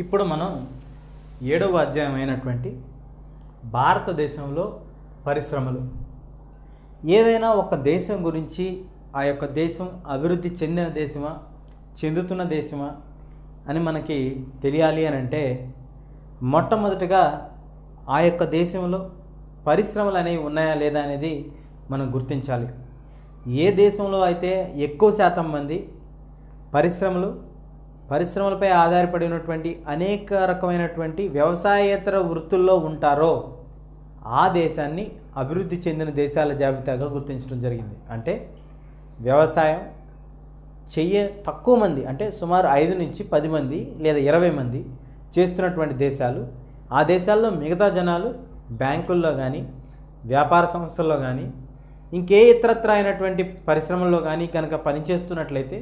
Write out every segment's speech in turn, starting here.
ఇప్పుడు మనం ఏడవ అధ్యాయం అయినటువంటి భారతదేశంలో పరిశ్రమలు ఏదైనా ఒక దేశం గురించి ఆ యొక్క దేశం అభివృద్ధి చెందిన దేశమా చెందుతున్న దేశమా అని మనకి తెలియాలి అని అంటే మొట్టమొదటిగా ఆ యొక్క దేశంలో పరిశ్రమలు అనేవి ఉన్నాయా లేదా అనేది మనం గుర్తించాలి ఏ దేశంలో అయితే ఎక్కువ శాతం మంది పరిశ్రమలు పరిశ్రమలపై ఆధారపడి ఉన్నటువంటి అనేక రకమైనటువంటి వ్యవసాయేతర వృత్తుల్లో ఉంటారో ఆ దేశాన్ని అభివృద్ధి చెందిన దేశాల జాబితాగా గుర్తించడం జరిగింది అంటే వ్యవసాయం చెయ్య తక్కువ మంది అంటే సుమారు ఐదు నుంచి పది మంది లేదా ఇరవై మంది చేస్తున్నటువంటి దేశాలు ఆ దేశాల్లో మిగతా జనాలు బ్యాంకుల్లో కానీ వ్యాపార సంస్థల్లో కానీ ఇంకే ఇతరత్ర అయినటువంటి పరిశ్రమల్లో కానీ కనుక పనిచేస్తున్నట్లయితే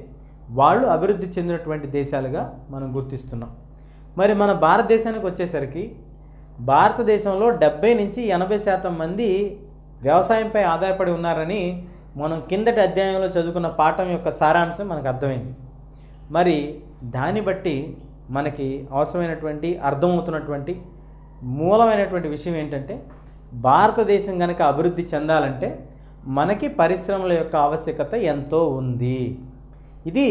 వాళ్ళు అభివృద్ధి చెందినటువంటి దేశాలుగా మనం గుర్తిస్తున్నాం మరి మన భారతదేశానికి వచ్చేసరికి భారతదేశంలో డెబ్బై నుంచి ఎనభై శాతం మంది వ్యవసాయంపై ఆధారపడి ఉన్నారని మనం కిందటి అధ్యాయంలో చదువుకున్న పాఠం యొక్క సారాంశం మనకు అర్థమైంది మరి దాన్ని బట్టి మనకి అవసరమైనటువంటి అర్థమవుతున్నటువంటి మూలమైనటువంటి విషయం ఏంటంటే భారతదేశం కనుక అభివృద్ధి చెందాలంటే మనకి పరిశ్రమల యొక్క ఆవశ్యకత ఎంతో ఉంది ఇది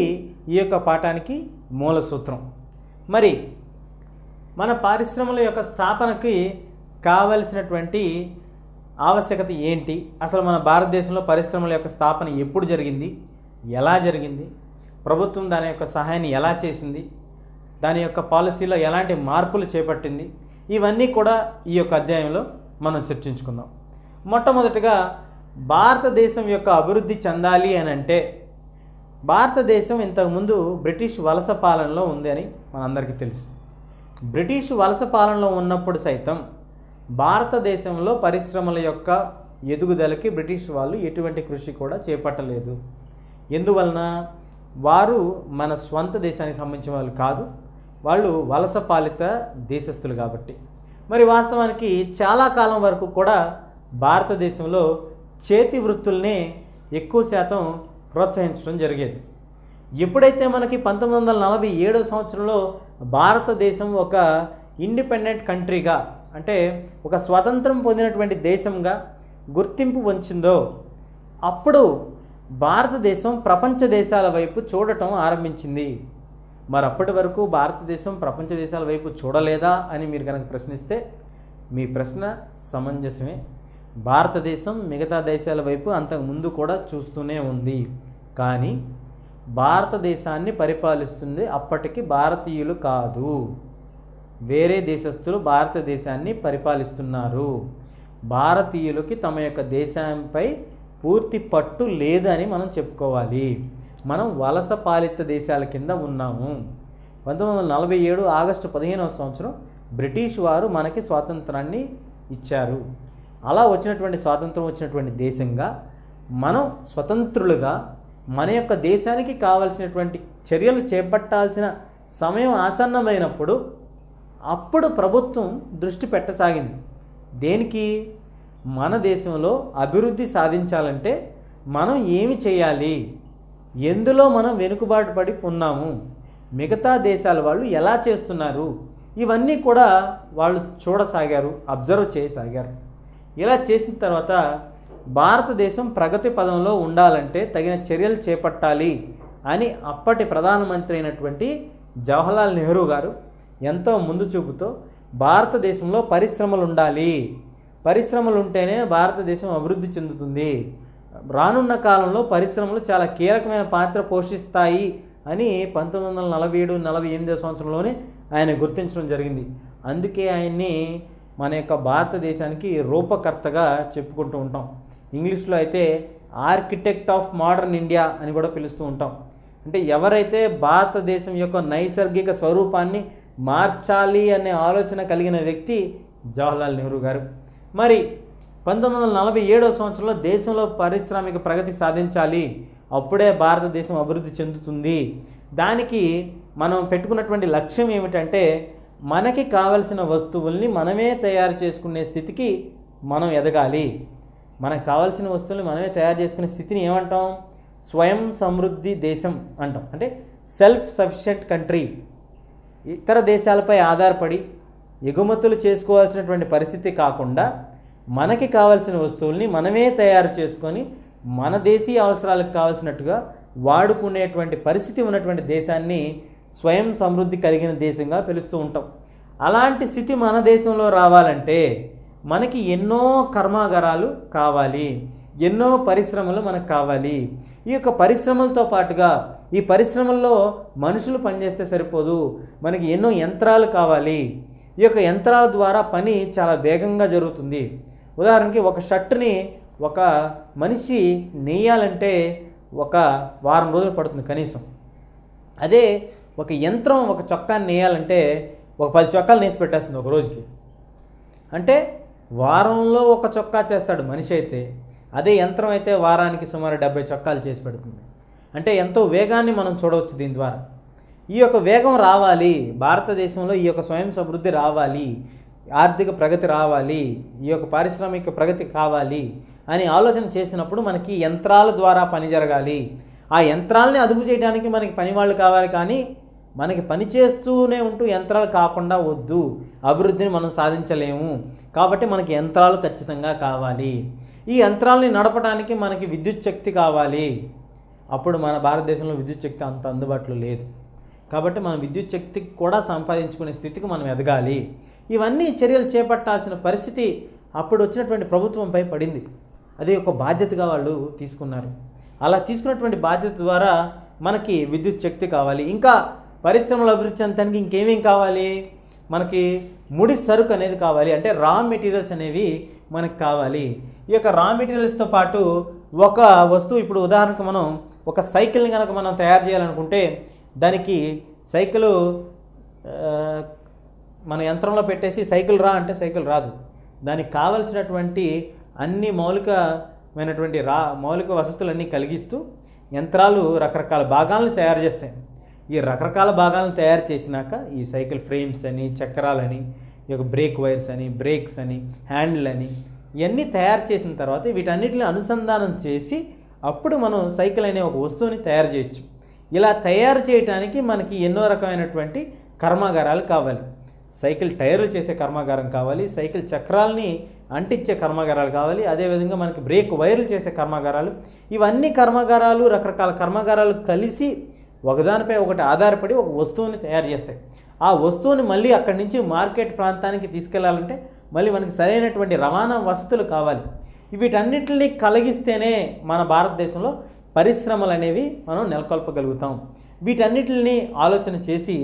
ఈ యొక్క పాఠానికి మూల సూత్రం మరి మన పారిశ్రమల యొక్క స్థాపనకి కావలసినటువంటి ఆవశ్యకత ఏంటి అసలు మన భారతదేశంలో పరిశ్రమల యొక్క స్థాపన ఎప్పుడు జరిగింది ఎలా జరిగింది ప్రభుత్వం దాని యొక్క సహాయాన్ని ఎలా చేసింది దాని యొక్క పాలసీలో ఎలాంటి మార్పులు చేపట్టింది ఇవన్నీ కూడా ఈ యొక్క అధ్యాయంలో మనం చర్చించుకుందాం మొట్టమొదటిగా భారతదేశం యొక్క అభివృద్ధి చెందాలి అని అంటే భారతదేశం ఇంతకుముందు బ్రిటిష్ వలస పాలనలో ఉందని మనందరికీ తెలుసు బ్రిటిష్ వలస పాలనలో ఉన్నప్పుడు సైతం భారతదేశంలో పరిశ్రమల యొక్క ఎదుగుదలకి బ్రిటిష్ వాళ్ళు ఎటువంటి కృషి కూడా చేపట్టలేదు ఎందువలన వారు మన స్వంత దేశానికి సంబంధించిన వాళ్ళు కాదు వాళ్ళు వలస పాలిత దేశస్థులు కాబట్టి మరి వాస్తవానికి చాలా కాలం వరకు కూడా భారతదేశంలో చేతి వృత్తుల్నే ఎక్కువ శాతం ప్రోత్సహించడం జరిగేది ఎప్పుడైతే మనకి పంతొమ్మిది వందల నలభై ఏడో సంవత్సరంలో భారతదేశం ఒక ఇండిపెండెంట్ కంట్రీగా అంటే ఒక స్వతంత్రం పొందినటువంటి దేశంగా గుర్తింపు వచ్చిందో అప్పుడు భారతదేశం ప్రపంచ దేశాల వైపు చూడటం ఆరంభించింది మరి అప్పటి వరకు భారతదేశం ప్రపంచ దేశాల వైపు చూడలేదా అని మీరు కనుక ప్రశ్నిస్తే మీ ప్రశ్న సమంజసమే భారతదేశం మిగతా దేశాల వైపు అంతకు ముందు కూడా చూస్తూనే ఉంది కానీ భారతదేశాన్ని పరిపాలిస్తుంది అప్పటికి భారతీయులు కాదు వేరే దేశస్తులు భారతదేశాన్ని పరిపాలిస్తున్నారు భారతీయులకి తమ యొక్క దేశంపై పూర్తి పట్టు లేదని మనం చెప్పుకోవాలి మనం వలస పాలిత దేశాల కింద ఉన్నాము పంతొమ్మిది వందల నలభై ఏడు ఆగస్టు పదిహేనవ సంవత్సరం బ్రిటిష్ వారు మనకి స్వాతంత్రాన్ని ఇచ్చారు అలా వచ్చినటువంటి స్వాతంత్రం వచ్చినటువంటి దేశంగా మనం స్వతంత్రులుగా మన యొక్క దేశానికి కావలసినటువంటి చర్యలు చేపట్టాల్సిన సమయం ఆసన్నమైనప్పుడు అప్పుడు ప్రభుత్వం దృష్టి పెట్టసాగింది దేనికి మన దేశంలో అభివృద్ధి సాధించాలంటే మనం ఏమి చేయాలి ఎందులో మనం వెనుకబాటు పడి ఉన్నాము మిగతా దేశాల వాళ్ళు ఎలా చేస్తున్నారు ఇవన్నీ కూడా వాళ్ళు చూడసాగారు అబ్జర్వ్ చేయసాగారు ఇలా చేసిన తర్వాత భారతదేశం ప్రగతి పదంలో ఉండాలంటే తగిన చర్యలు చేపట్టాలి అని అప్పటి ప్రధానమంత్రి అయినటువంటి జవహర్లాల్ నెహ్రూ గారు ఎంతో ముందు చూపుతో భారతదేశంలో పరిశ్రమలు ఉండాలి పరిశ్రమలు ఉంటేనే భారతదేశం అభివృద్ధి చెందుతుంది రానున్న కాలంలో పరిశ్రమలు చాలా కీలకమైన పాత్ర పోషిస్తాయి అని పంతొమ్మిది వందల నలభై ఏడు నలభై ఎనిమిదో సంవత్సరంలోనే ఆయన గుర్తించడం జరిగింది అందుకే ఆయన్ని మన యొక్క భారతదేశానికి రూపకర్తగా చెప్పుకుంటూ ఉంటాం ఇంగ్లీష్లో అయితే ఆర్కిటెక్ట్ ఆఫ్ మోడర్న్ ఇండియా అని కూడా పిలుస్తూ ఉంటాం అంటే ఎవరైతే భారతదేశం యొక్క నైసర్గిక స్వరూపాన్ని మార్చాలి అనే ఆలోచన కలిగిన వ్యక్తి జవహర్లాల్ నెహ్రూ గారు మరి పంతొమ్మిది వందల నలభై ఏడవ సంవత్సరంలో దేశంలో పారిశ్రామిక ప్రగతి సాధించాలి అప్పుడే భారతదేశం అభివృద్ధి చెందుతుంది దానికి మనం పెట్టుకున్నటువంటి లక్ష్యం ఏమిటంటే మనకి కావలసిన వస్తువుల్ని మనమే తయారు చేసుకునే స్థితికి మనం ఎదగాలి మనకు కావలసిన వస్తువుల్ని మనమే తయారు చేసుకునే స్థితిని ఏమంటాం స్వయం సమృద్ధి దేశం అంటాం అంటే సెల్ఫ్ సఫిషియెంట్ కంట్రీ ఇతర దేశాలపై ఆధారపడి ఎగుమతులు చేసుకోవాల్సినటువంటి పరిస్థితి కాకుండా మనకి కావాల్సిన వస్తువుల్ని మనమే తయారు చేసుకొని మన దేశీయ అవసరాలకు కావలసినట్టుగా వాడుకునేటువంటి పరిస్థితి ఉన్నటువంటి దేశాన్ని స్వయం సమృద్ధి కలిగిన దేశంగా పిలుస్తూ ఉంటాం అలాంటి స్థితి మన దేశంలో రావాలంటే మనకి ఎన్నో కర్మాగారాలు కావాలి ఎన్నో పరిశ్రమలు మనకు కావాలి ఈ యొక్క పరిశ్రమలతో పాటుగా ఈ పరిశ్రమల్లో మనుషులు పనిచేస్తే సరిపోదు మనకి ఎన్నో యంత్రాలు కావాలి ఈ యొక్క యంత్రాల ద్వారా పని చాలా వేగంగా జరుగుతుంది ఉదాహరణకి ఒక షర్ట్ని ఒక మనిషి నెయ్యాలంటే ఒక వారం రోజులు పడుతుంది కనీసం అదే ఒక యంత్రం ఒక చొక్కాన్ని నేయాలంటే ఒక పది చొక్కాలు నేసి పెట్టేస్తుంది ఒక రోజుకి అంటే వారంలో ఒక చొక్కా చేస్తాడు మనిషి అయితే అదే యంత్రం అయితే వారానికి సుమారు డెబ్బై చొక్కాలు చేసి పెడుతుంది అంటే ఎంతో వేగాన్ని మనం చూడవచ్చు దీని ద్వారా ఈ యొక్క వేగం రావాలి భారతదేశంలో ఈ యొక్క స్వయం సమృద్ధి రావాలి ఆర్థిక ప్రగతి రావాలి ఈ యొక్క పారిశ్రామిక ప్రగతి కావాలి అని ఆలోచన చేసినప్పుడు మనకి యంత్రాల ద్వారా పని జరగాలి ఆ యంత్రాలని అదుపు చేయడానికి మనకి పనివాళ్ళు కావాలి కానీ మనకి పనిచేస్తూనే ఉంటూ యంత్రాలు కాకుండా వద్దు అభివృద్ధిని మనం సాధించలేము కాబట్టి మనకి యంత్రాలు ఖచ్చితంగా కావాలి ఈ యంత్రాలని నడపడానికి మనకి విద్యుత్ శక్తి కావాలి అప్పుడు మన భారతదేశంలో విద్యుత్ శక్తి అంత అందుబాటులో లేదు కాబట్టి మనం విద్యుత్ శక్తి కూడా సంపాదించుకునే స్థితికి మనం ఎదగాలి ఇవన్నీ చర్యలు చేపట్టాల్సిన పరిస్థితి అప్పుడు వచ్చినటువంటి ప్రభుత్వంపై పడింది అది ఒక బాధ్యతగా వాళ్ళు తీసుకున్నారు అలా తీసుకున్నటువంటి బాధ్యత ద్వారా మనకి విద్యుత్ శక్తి కావాలి ఇంకా పరిశ్రమల అభివృద్ధి చెందడానికి ఇంకేమేం కావాలి మనకి ముడి సరుకు అనేది కావాలి అంటే రా మెటీరియల్స్ అనేవి మనకు కావాలి ఈ యొక్క రా మెటీరియల్స్తో పాటు ఒక వస్తువు ఇప్పుడు ఉదాహరణకు మనం ఒక సైకిల్ని కనుక మనం తయారు చేయాలనుకుంటే దానికి సైకిల్ మన యంత్రంలో పెట్టేసి సైకిల్ రా అంటే సైకిల్ రాదు దానికి కావలసినటువంటి అన్ని మౌలికమైనటువంటి రా మౌలిక వసతులన్నీ కలిగిస్తూ యంత్రాలు రకరకాల భాగాలను తయారు చేస్తాయి ఈ రకరకాల భాగాలను తయారు చేసినాక ఈ సైకిల్ ఫ్రేమ్స్ అని చక్రాలని ఈ యొక్క బ్రేక్ వైర్స్ అని బ్రేక్స్ అని హ్యాండిల్ అని ఇవన్నీ తయారు చేసిన తర్వాత వీటన్నిటిని అనుసంధానం చేసి అప్పుడు మనం సైకిల్ అనే ఒక వస్తువుని తయారు చేయొచ్చు ఇలా తయారు చేయడానికి మనకి ఎన్నో రకమైనటువంటి కర్మాగారాలు కావాలి సైకిల్ టైర్లు చేసే కర్మాగారం కావాలి సైకిల్ చక్రాలని అంటించే కర్మాగారాలు కావాలి అదేవిధంగా మనకి బ్రేక్ వైర్లు చేసే కర్మాగారాలు ఇవన్నీ కర్మాగారాలు రకరకాల కర్మాగారాలు కలిసి ఒకదానిపై ఒకటి ఆధారపడి ఒక వస్తువుని తయారు చేస్తాయి ఆ వస్తువుని మళ్ళీ అక్కడి నుంచి మార్కెట్ ప్రాంతానికి తీసుకెళ్లాలంటే మళ్ళీ మనకి సరైనటువంటి రవాణా వసతులు కావాలి వీటన్నిటిని కలిగిస్తేనే మన భారతదేశంలో పరిశ్రమలు అనేవి మనం నెలకొల్పగలుగుతాం వీటన్నిటిని ఆలోచన చేసి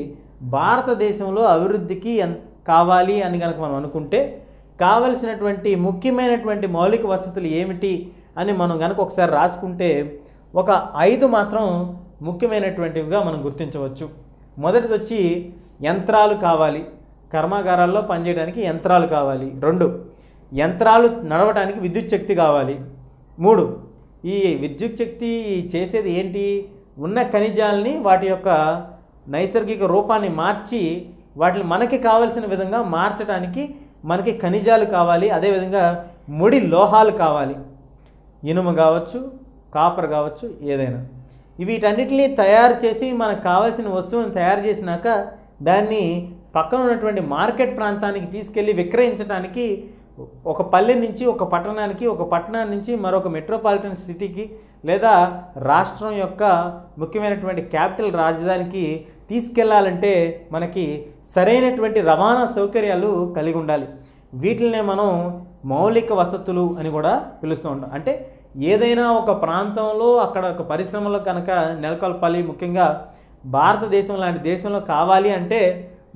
భారతదేశంలో అభివృద్ధికి ఎంత కావాలి అని కనుక మనం అనుకుంటే కావలసినటువంటి ముఖ్యమైనటువంటి మౌలిక వసతులు ఏమిటి అని మనం కనుక ఒకసారి రాసుకుంటే ఒక ఐదు మాత్రం ముఖ్యమైనటువంటివిగా మనం గుర్తించవచ్చు మొదటిది వచ్చి యంత్రాలు కావాలి కర్మాగారాల్లో పనిచేయడానికి యంత్రాలు కావాలి రెండు యంత్రాలు నడవడానికి విద్యుత్ శక్తి కావాలి మూడు ఈ విద్యుత్ శక్తి చేసేది ఏంటి ఉన్న ఖనిజాలని వాటి యొక్క నైసర్గిక రూపాన్ని మార్చి వాటిని మనకి కావలసిన విధంగా మార్చడానికి మనకి ఖనిజాలు కావాలి అదేవిధంగా ముడి లోహాలు కావాలి ఇనుము కావచ్చు కాపర్ కావచ్చు ఏదైనా వీటన్నిటిని తయారు చేసి మనకు కావాల్సిన వస్తువులను తయారు చేసినాక దాన్ని పక్కన ఉన్నటువంటి మార్కెట్ ప్రాంతానికి తీసుకెళ్ళి విక్రయించడానికి ఒక పల్లె నుంచి ఒక పట్టణానికి ఒక పట్టణం నుంచి మరొక మెట్రోపాలిటన్ సిటీకి లేదా రాష్ట్రం యొక్క ముఖ్యమైనటువంటి క్యాపిటల్ రాజధానికి తీసుకెళ్లాలంటే మనకి సరైనటువంటి రవాణా సౌకర్యాలు కలిగి ఉండాలి వీటినే మనం మౌలిక వసతులు అని కూడా పిలుస్తూ ఉంటాం అంటే ఏదైనా ఒక ప్రాంతంలో అక్కడ ఒక పరిశ్రమలు కనుక నెలకొల్పాలి ముఖ్యంగా భారతదేశం లాంటి దేశంలో కావాలి అంటే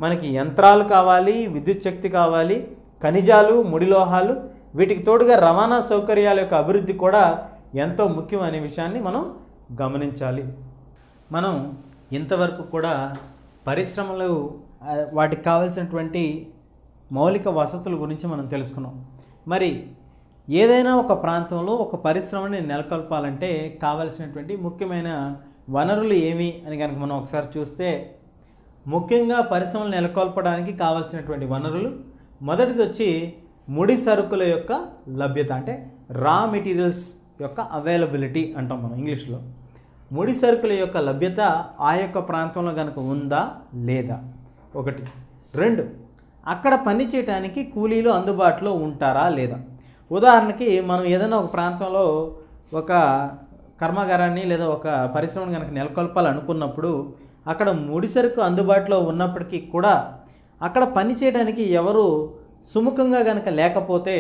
మనకి యంత్రాలు కావాలి విద్యుత్ శక్తి కావాలి ఖనిజాలు ముడిలోహాలు వీటికి తోడుగా రవాణా సౌకర్యాల యొక్క అభివృద్ధి కూడా ఎంతో ముఖ్యం అనే విషయాన్ని మనం గమనించాలి మనం ఇంతవరకు కూడా పరిశ్రమలు వాటికి కావాల్సినటువంటి మౌలిక వసతుల గురించి మనం తెలుసుకున్నాం మరి ఏదైనా ఒక ప్రాంతంలో ఒక పరిశ్రమని నెలకొల్పాలంటే కావలసినటువంటి ముఖ్యమైన వనరులు ఏమి అని కనుక మనం ఒకసారి చూస్తే ముఖ్యంగా పరిశ్రమలు నెలకొల్పడానికి కావలసినటువంటి వనరులు మొదటిది వచ్చి ముడి సరుకుల యొక్క లభ్యత అంటే రా మెటీరియల్స్ యొక్క అవైలబిలిటీ అంటాం మనం ఇంగ్లీష్లో ముడి సరుకుల యొక్క లభ్యత ఆ యొక్క ప్రాంతంలో కనుక ఉందా లేదా ఒకటి రెండు అక్కడ పని చేయటానికి కూలీలు అందుబాటులో ఉంటారా లేదా ఉదాహరణకి మనం ఏదైనా ఒక ప్రాంతంలో ఒక కర్మాగారాన్ని లేదా ఒక పరిశ్రమను కనుక నెలకొల్పాలనుకున్నప్పుడు అక్కడ ముడిసరుకు అందుబాటులో ఉన్నప్పటికీ కూడా అక్కడ పని చేయడానికి ఎవరు సుముఖంగా కనుక లేకపోతే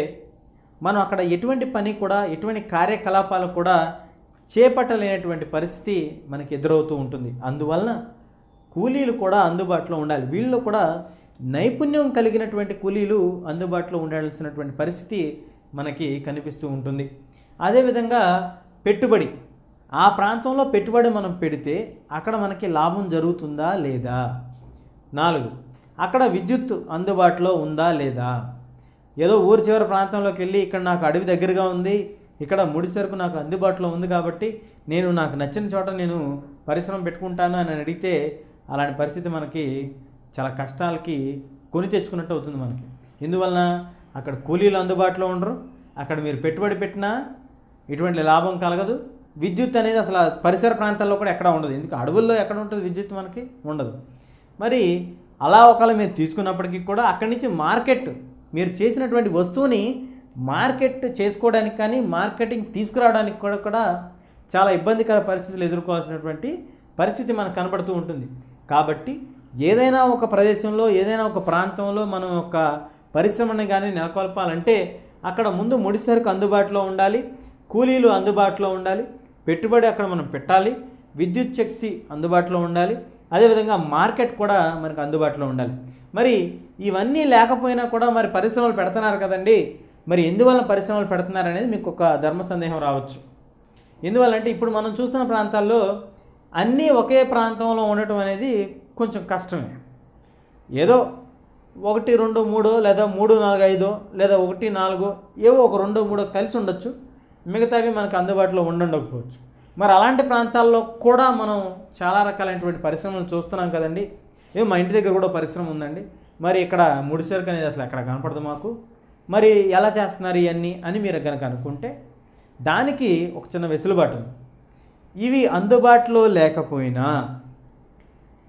మనం అక్కడ ఎటువంటి పని కూడా ఎటువంటి కార్యకలాపాలు కూడా చేపట్టలేనటువంటి పరిస్థితి మనకి ఎదురవుతూ ఉంటుంది అందువలన కూలీలు కూడా అందుబాటులో ఉండాలి వీళ్ళు కూడా నైపుణ్యం కలిగినటువంటి కూలీలు అందుబాటులో ఉండాల్సినటువంటి పరిస్థితి మనకి కనిపిస్తూ ఉంటుంది అదేవిధంగా పెట్టుబడి ఆ ప్రాంతంలో పెట్టుబడి మనం పెడితే అక్కడ మనకి లాభం జరుగుతుందా లేదా నాలుగు అక్కడ విద్యుత్ అందుబాటులో ఉందా లేదా ఏదో ఊరు చివరి ప్రాంతంలోకి వెళ్ళి ఇక్కడ నాకు అడవి దగ్గరగా ఉంది ఇక్కడ ముడి సరుకు నాకు అందుబాటులో ఉంది కాబట్టి నేను నాకు నచ్చిన చోట నేను పరిశ్రమ పెట్టుకుంటాను అని అడిగితే అలాంటి పరిస్థితి మనకి చాలా కష్టాలకి కొని తెచ్చుకున్నట్టు అవుతుంది మనకి ఎందువలన అక్కడ కూలీలు అందుబాటులో ఉండరు అక్కడ మీరు పెట్టుబడి పెట్టినా ఇటువంటి లాభం కలగదు విద్యుత్ అనేది అసలు పరిసర ప్రాంతాల్లో కూడా ఎక్కడ ఉండదు ఎందుకు అడవుల్లో ఎక్కడ ఉంటుంది విద్యుత్ మనకి ఉండదు మరి అలా ఒకవేళ మీరు తీసుకున్నప్పటికీ కూడా అక్కడి నుంచి మార్కెట్ మీరు చేసినటువంటి వస్తువుని మార్కెట్ చేసుకోవడానికి కానీ మార్కెటింగ్ తీసుకురావడానికి కూడా కూడా చాలా ఇబ్బందికర పరిస్థితులు ఎదుర్కోవాల్సినటువంటి పరిస్థితి మనకు కనబడుతూ ఉంటుంది కాబట్టి ఏదైనా ఒక ప్రదేశంలో ఏదైనా ఒక ప్రాంతంలో మనం ఒక పరిశ్రమను కానీ నెలకొల్పాలంటే అక్కడ ముందు సరుకు అందుబాటులో ఉండాలి కూలీలు అందుబాటులో ఉండాలి పెట్టుబడి అక్కడ మనం పెట్టాలి విద్యుత్ శక్తి అందుబాటులో ఉండాలి అదేవిధంగా మార్కెట్ కూడా మనకు అందుబాటులో ఉండాలి మరి ఇవన్నీ లేకపోయినా కూడా మరి పరిశ్రమలు పెడుతున్నారు కదండి మరి ఎందువల్ల పరిశ్రమలు పెడుతున్నారు అనేది మీకు ఒక ధర్మ సందేహం రావచ్చు ఎందువల్లంటే ఇప్పుడు మనం చూస్తున్న ప్రాంతాల్లో అన్నీ ఒకే ప్రాంతంలో ఉండటం అనేది కొంచెం కష్టమే ఏదో ఒకటి రెండు మూడు లేదా మూడు నాలుగు ఐదు లేదా ఒకటి నాలుగు ఏవో ఒక రెండు మూడు కలిసి ఉండొచ్చు మిగతావి మనకు అందుబాటులో ఉండకపోవచ్చు మరి అలాంటి ప్రాంతాల్లో కూడా మనం చాలా రకాలైనటువంటి పరిశ్రమలు చూస్తున్నాం కదండి ఏమో మా ఇంటి దగ్గర కూడా పరిశ్రమ ఉందండి మరి ఇక్కడ సరుకు అనేది అసలు ఎక్కడ కనపడదు మాకు మరి ఎలా చేస్తున్నారు ఇవన్నీ అని మీరు కనుక అనుకుంటే దానికి ఒక చిన్న వెసులుబాటు ఇవి అందుబాటులో లేకపోయినా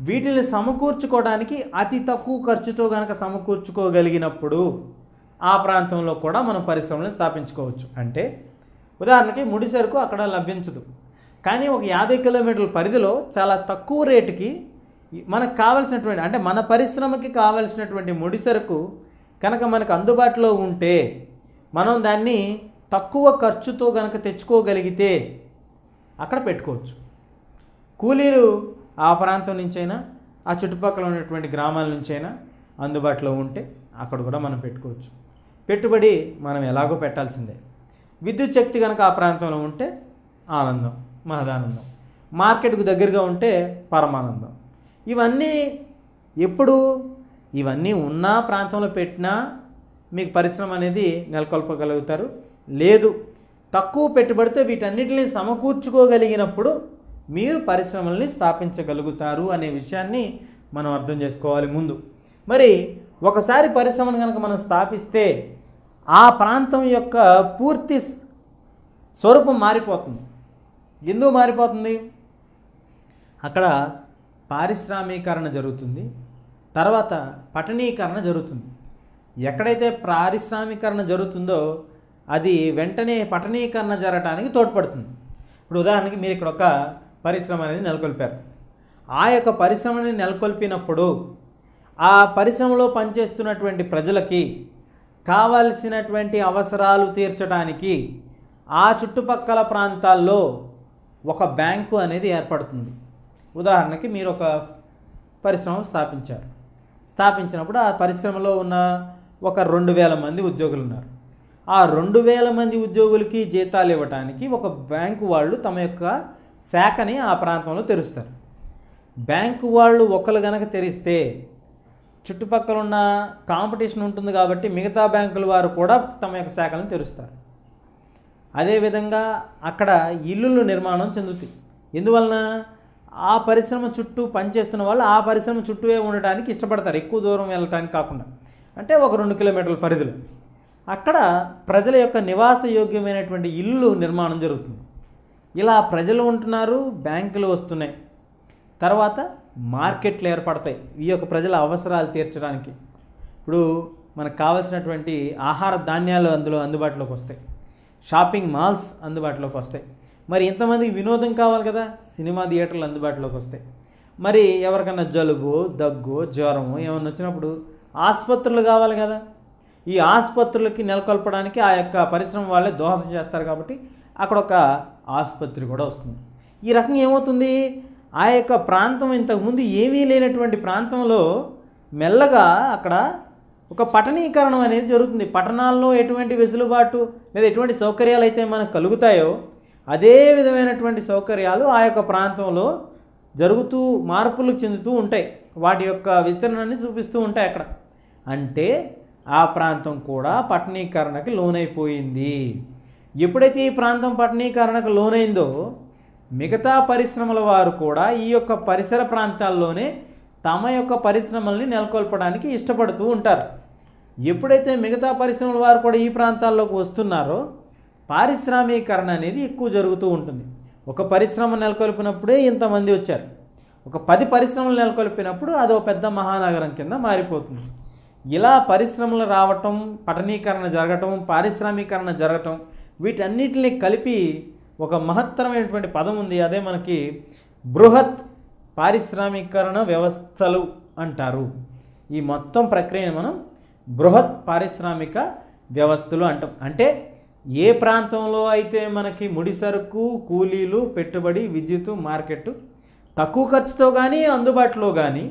వీటిని సమకూర్చుకోవడానికి అతి తక్కువ ఖర్చుతో కనుక సమకూర్చుకోగలిగినప్పుడు ఆ ప్రాంతంలో కూడా మనం పరిశ్రమలను స్థాపించుకోవచ్చు అంటే ఉదాహరణకి ముడి సరుకు అక్కడ లభించదు కానీ ఒక యాభై కిలోమీటర్ల పరిధిలో చాలా తక్కువ రేటుకి మనకు కావలసినటువంటి అంటే మన పరిశ్రమకి కావలసినటువంటి ముడి సరుకు కనుక మనకు అందుబాటులో ఉంటే మనం దాన్ని తక్కువ ఖర్చుతో కనుక తెచ్చుకోగలిగితే అక్కడ పెట్టుకోవచ్చు కూలీలు ఆ ప్రాంతం నుంచైనా ఆ చుట్టుపక్కల ఉన్నటువంటి గ్రామాల నుంచైనా అందుబాటులో ఉంటే అక్కడ కూడా మనం పెట్టుకోవచ్చు పెట్టుబడి మనం ఎలాగో పెట్టాల్సిందే విద్యుత్ శక్తి కనుక ఆ ప్రాంతంలో ఉంటే ఆనందం మహదానందం మార్కెట్కు దగ్గరగా ఉంటే పరమానందం ఇవన్నీ ఎప్పుడు ఇవన్నీ ఉన్న ప్రాంతంలో పెట్టినా మీకు పరిశ్రమ అనేది నెలకొల్పగలుగుతారు లేదు తక్కువ పెట్టుబడితో వీటన్నిటిని సమకూర్చుకోగలిగినప్పుడు మీరు పరిశ్రమల్ని స్థాపించగలుగుతారు అనే విషయాన్ని మనం అర్థం చేసుకోవాలి ముందు మరి ఒకసారి పరిశ్రమను కనుక మనం స్థాపిస్తే ఆ ప్రాంతం యొక్క పూర్తి స్వరూపం మారిపోతుంది ఎందుకు మారిపోతుంది అక్కడ పారిశ్రామీకరణ జరుగుతుంది తర్వాత పట్టణీకరణ జరుగుతుంది ఎక్కడైతే పారిశ్రామీకరణ జరుగుతుందో అది వెంటనే పట్టణీకరణ జరగటానికి తోడ్పడుతుంది ఇప్పుడు ఉదాహరణకి మీరు ఇక్కడ ఒక పరిశ్రమ అనేది నెలకొల్పారు ఆ యొక్క పరిశ్రమని నెలకొల్పినప్పుడు ఆ పరిశ్రమలో పనిచేస్తున్నటువంటి ప్రజలకి కావలసినటువంటి అవసరాలు తీర్చడానికి ఆ చుట్టుపక్కల ప్రాంతాల్లో ఒక బ్యాంకు అనేది ఏర్పడుతుంది ఉదాహరణకి మీరు ఒక పరిశ్రమ స్థాపించారు స్థాపించినప్పుడు ఆ పరిశ్రమలో ఉన్న ఒక రెండు వేల మంది ఉద్యోగులు ఉన్నారు ఆ రెండు వేల మంది ఉద్యోగులకి జీతాలు ఇవ్వటానికి ఒక బ్యాంకు వాళ్ళు తమ యొక్క శాఖని ఆ ప్రాంతంలో తెరుస్తారు బ్యాంకు వాళ్ళు ఒకరు గనక తెరిస్తే చుట్టుపక్కల ఉన్న కాంపిటీషన్ ఉంటుంది కాబట్టి మిగతా బ్యాంకుల వారు కూడా తమ యొక్క శాఖలను తెరుస్తారు అదేవిధంగా అక్కడ ఇల్లులు నిర్మాణం చెందుతాయి ఎందువలన ఆ పరిశ్రమ చుట్టూ పనిచేస్తున్న వాళ్ళు ఆ పరిశ్రమ చుట్టూవే ఉండటానికి ఇష్టపడతారు ఎక్కువ దూరం వెళ్ళటానికి కాకుండా అంటే ఒక రెండు కిలోమీటర్ల పరిధిలో అక్కడ ప్రజల యొక్క నివాస యోగ్యమైనటువంటి ఇల్లు నిర్మాణం జరుగుతుంది ఇలా ప్రజలు ఉంటున్నారు బ్యాంకులు వస్తున్నాయి తర్వాత మార్కెట్లు ఏర్పడతాయి ఈ యొక్క ప్రజల అవసరాలు తీర్చడానికి ఇప్పుడు మనకు కావలసినటువంటి ఆహార ధాన్యాలు అందులో అందుబాటులోకి వస్తాయి షాపింగ్ మాల్స్ అందుబాటులోకి వస్తాయి మరి ఇంతమందికి వినోదం కావాలి కదా సినిమా థియేటర్లు అందుబాటులోకి వస్తాయి మరి ఎవరికన్నా జలుబు దగ్గు జ్వరము ఏమన్నా వచ్చినప్పుడు ఆసుపత్రులు కావాలి కదా ఈ ఆసుపత్రులకి నెలకొల్పడానికి ఆ యొక్క పరిశ్రమ వాళ్ళే దోహదం చేస్తారు కాబట్టి అక్కడ ఒక ఆసుపత్రి కూడా వస్తుంది ఈ రకంగా ఏమవుతుంది ఆ యొక్క ప్రాంతం ఇంతకుముందు ఏమీ లేనటువంటి ప్రాంతంలో మెల్లగా అక్కడ ఒక పట్టణీకరణం అనేది జరుగుతుంది పట్టణాల్లో ఎటువంటి వెసులుబాటు లేదా ఎటువంటి సౌకర్యాలు అయితే మనకు కలుగుతాయో అదే విధమైనటువంటి సౌకర్యాలు ఆ యొక్క ప్రాంతంలో జరుగుతూ మార్పులు చెందుతూ ఉంటాయి వాటి యొక్క విస్తరణని చూపిస్తూ ఉంటాయి అక్కడ అంటే ఆ ప్రాంతం కూడా పట్టణీకరణకి లోనైపోయింది ఎప్పుడైతే ఈ ప్రాంతం పట్టణీకరణకు లోనైందో మిగతా పరిశ్రమల వారు కూడా ఈ యొక్క పరిసర ప్రాంతాల్లోనే తమ యొక్క పరిశ్రమల్ని నెలకొల్పడానికి ఇష్టపడుతూ ఉంటారు ఎప్పుడైతే మిగతా పరిశ్రమల వారు కూడా ఈ ప్రాంతాల్లోకి వస్తున్నారో పారిశ్రామీకరణ అనేది ఎక్కువ జరుగుతూ ఉంటుంది ఒక పరిశ్రమ నెలకొల్పినప్పుడే ఇంతమంది వచ్చారు ఒక పది పరిశ్రమలు నెలకొల్పినప్పుడు అది ఒక పెద్ద మహానగరం కింద మారిపోతుంది ఇలా పరిశ్రమలు రావటం పట్టణీకరణ జరగటం పారిశ్రామీకరణ జరగటం వీటన్నిటిని కలిపి ఒక మహత్తరమైనటువంటి పదం ఉంది అదే మనకి బృహత్ పారిశ్రామికరణ వ్యవస్థలు అంటారు ఈ మొత్తం ప్రక్రియను మనం బృహత్ పారిశ్రామిక వ్యవస్థలు అంటాం అంటే ఏ ప్రాంతంలో అయితే మనకి ముడి సరుకు కూలీలు పెట్టుబడి విద్యుత్ మార్కెట్ తక్కువ ఖర్చుతో కానీ అందుబాటులో కానీ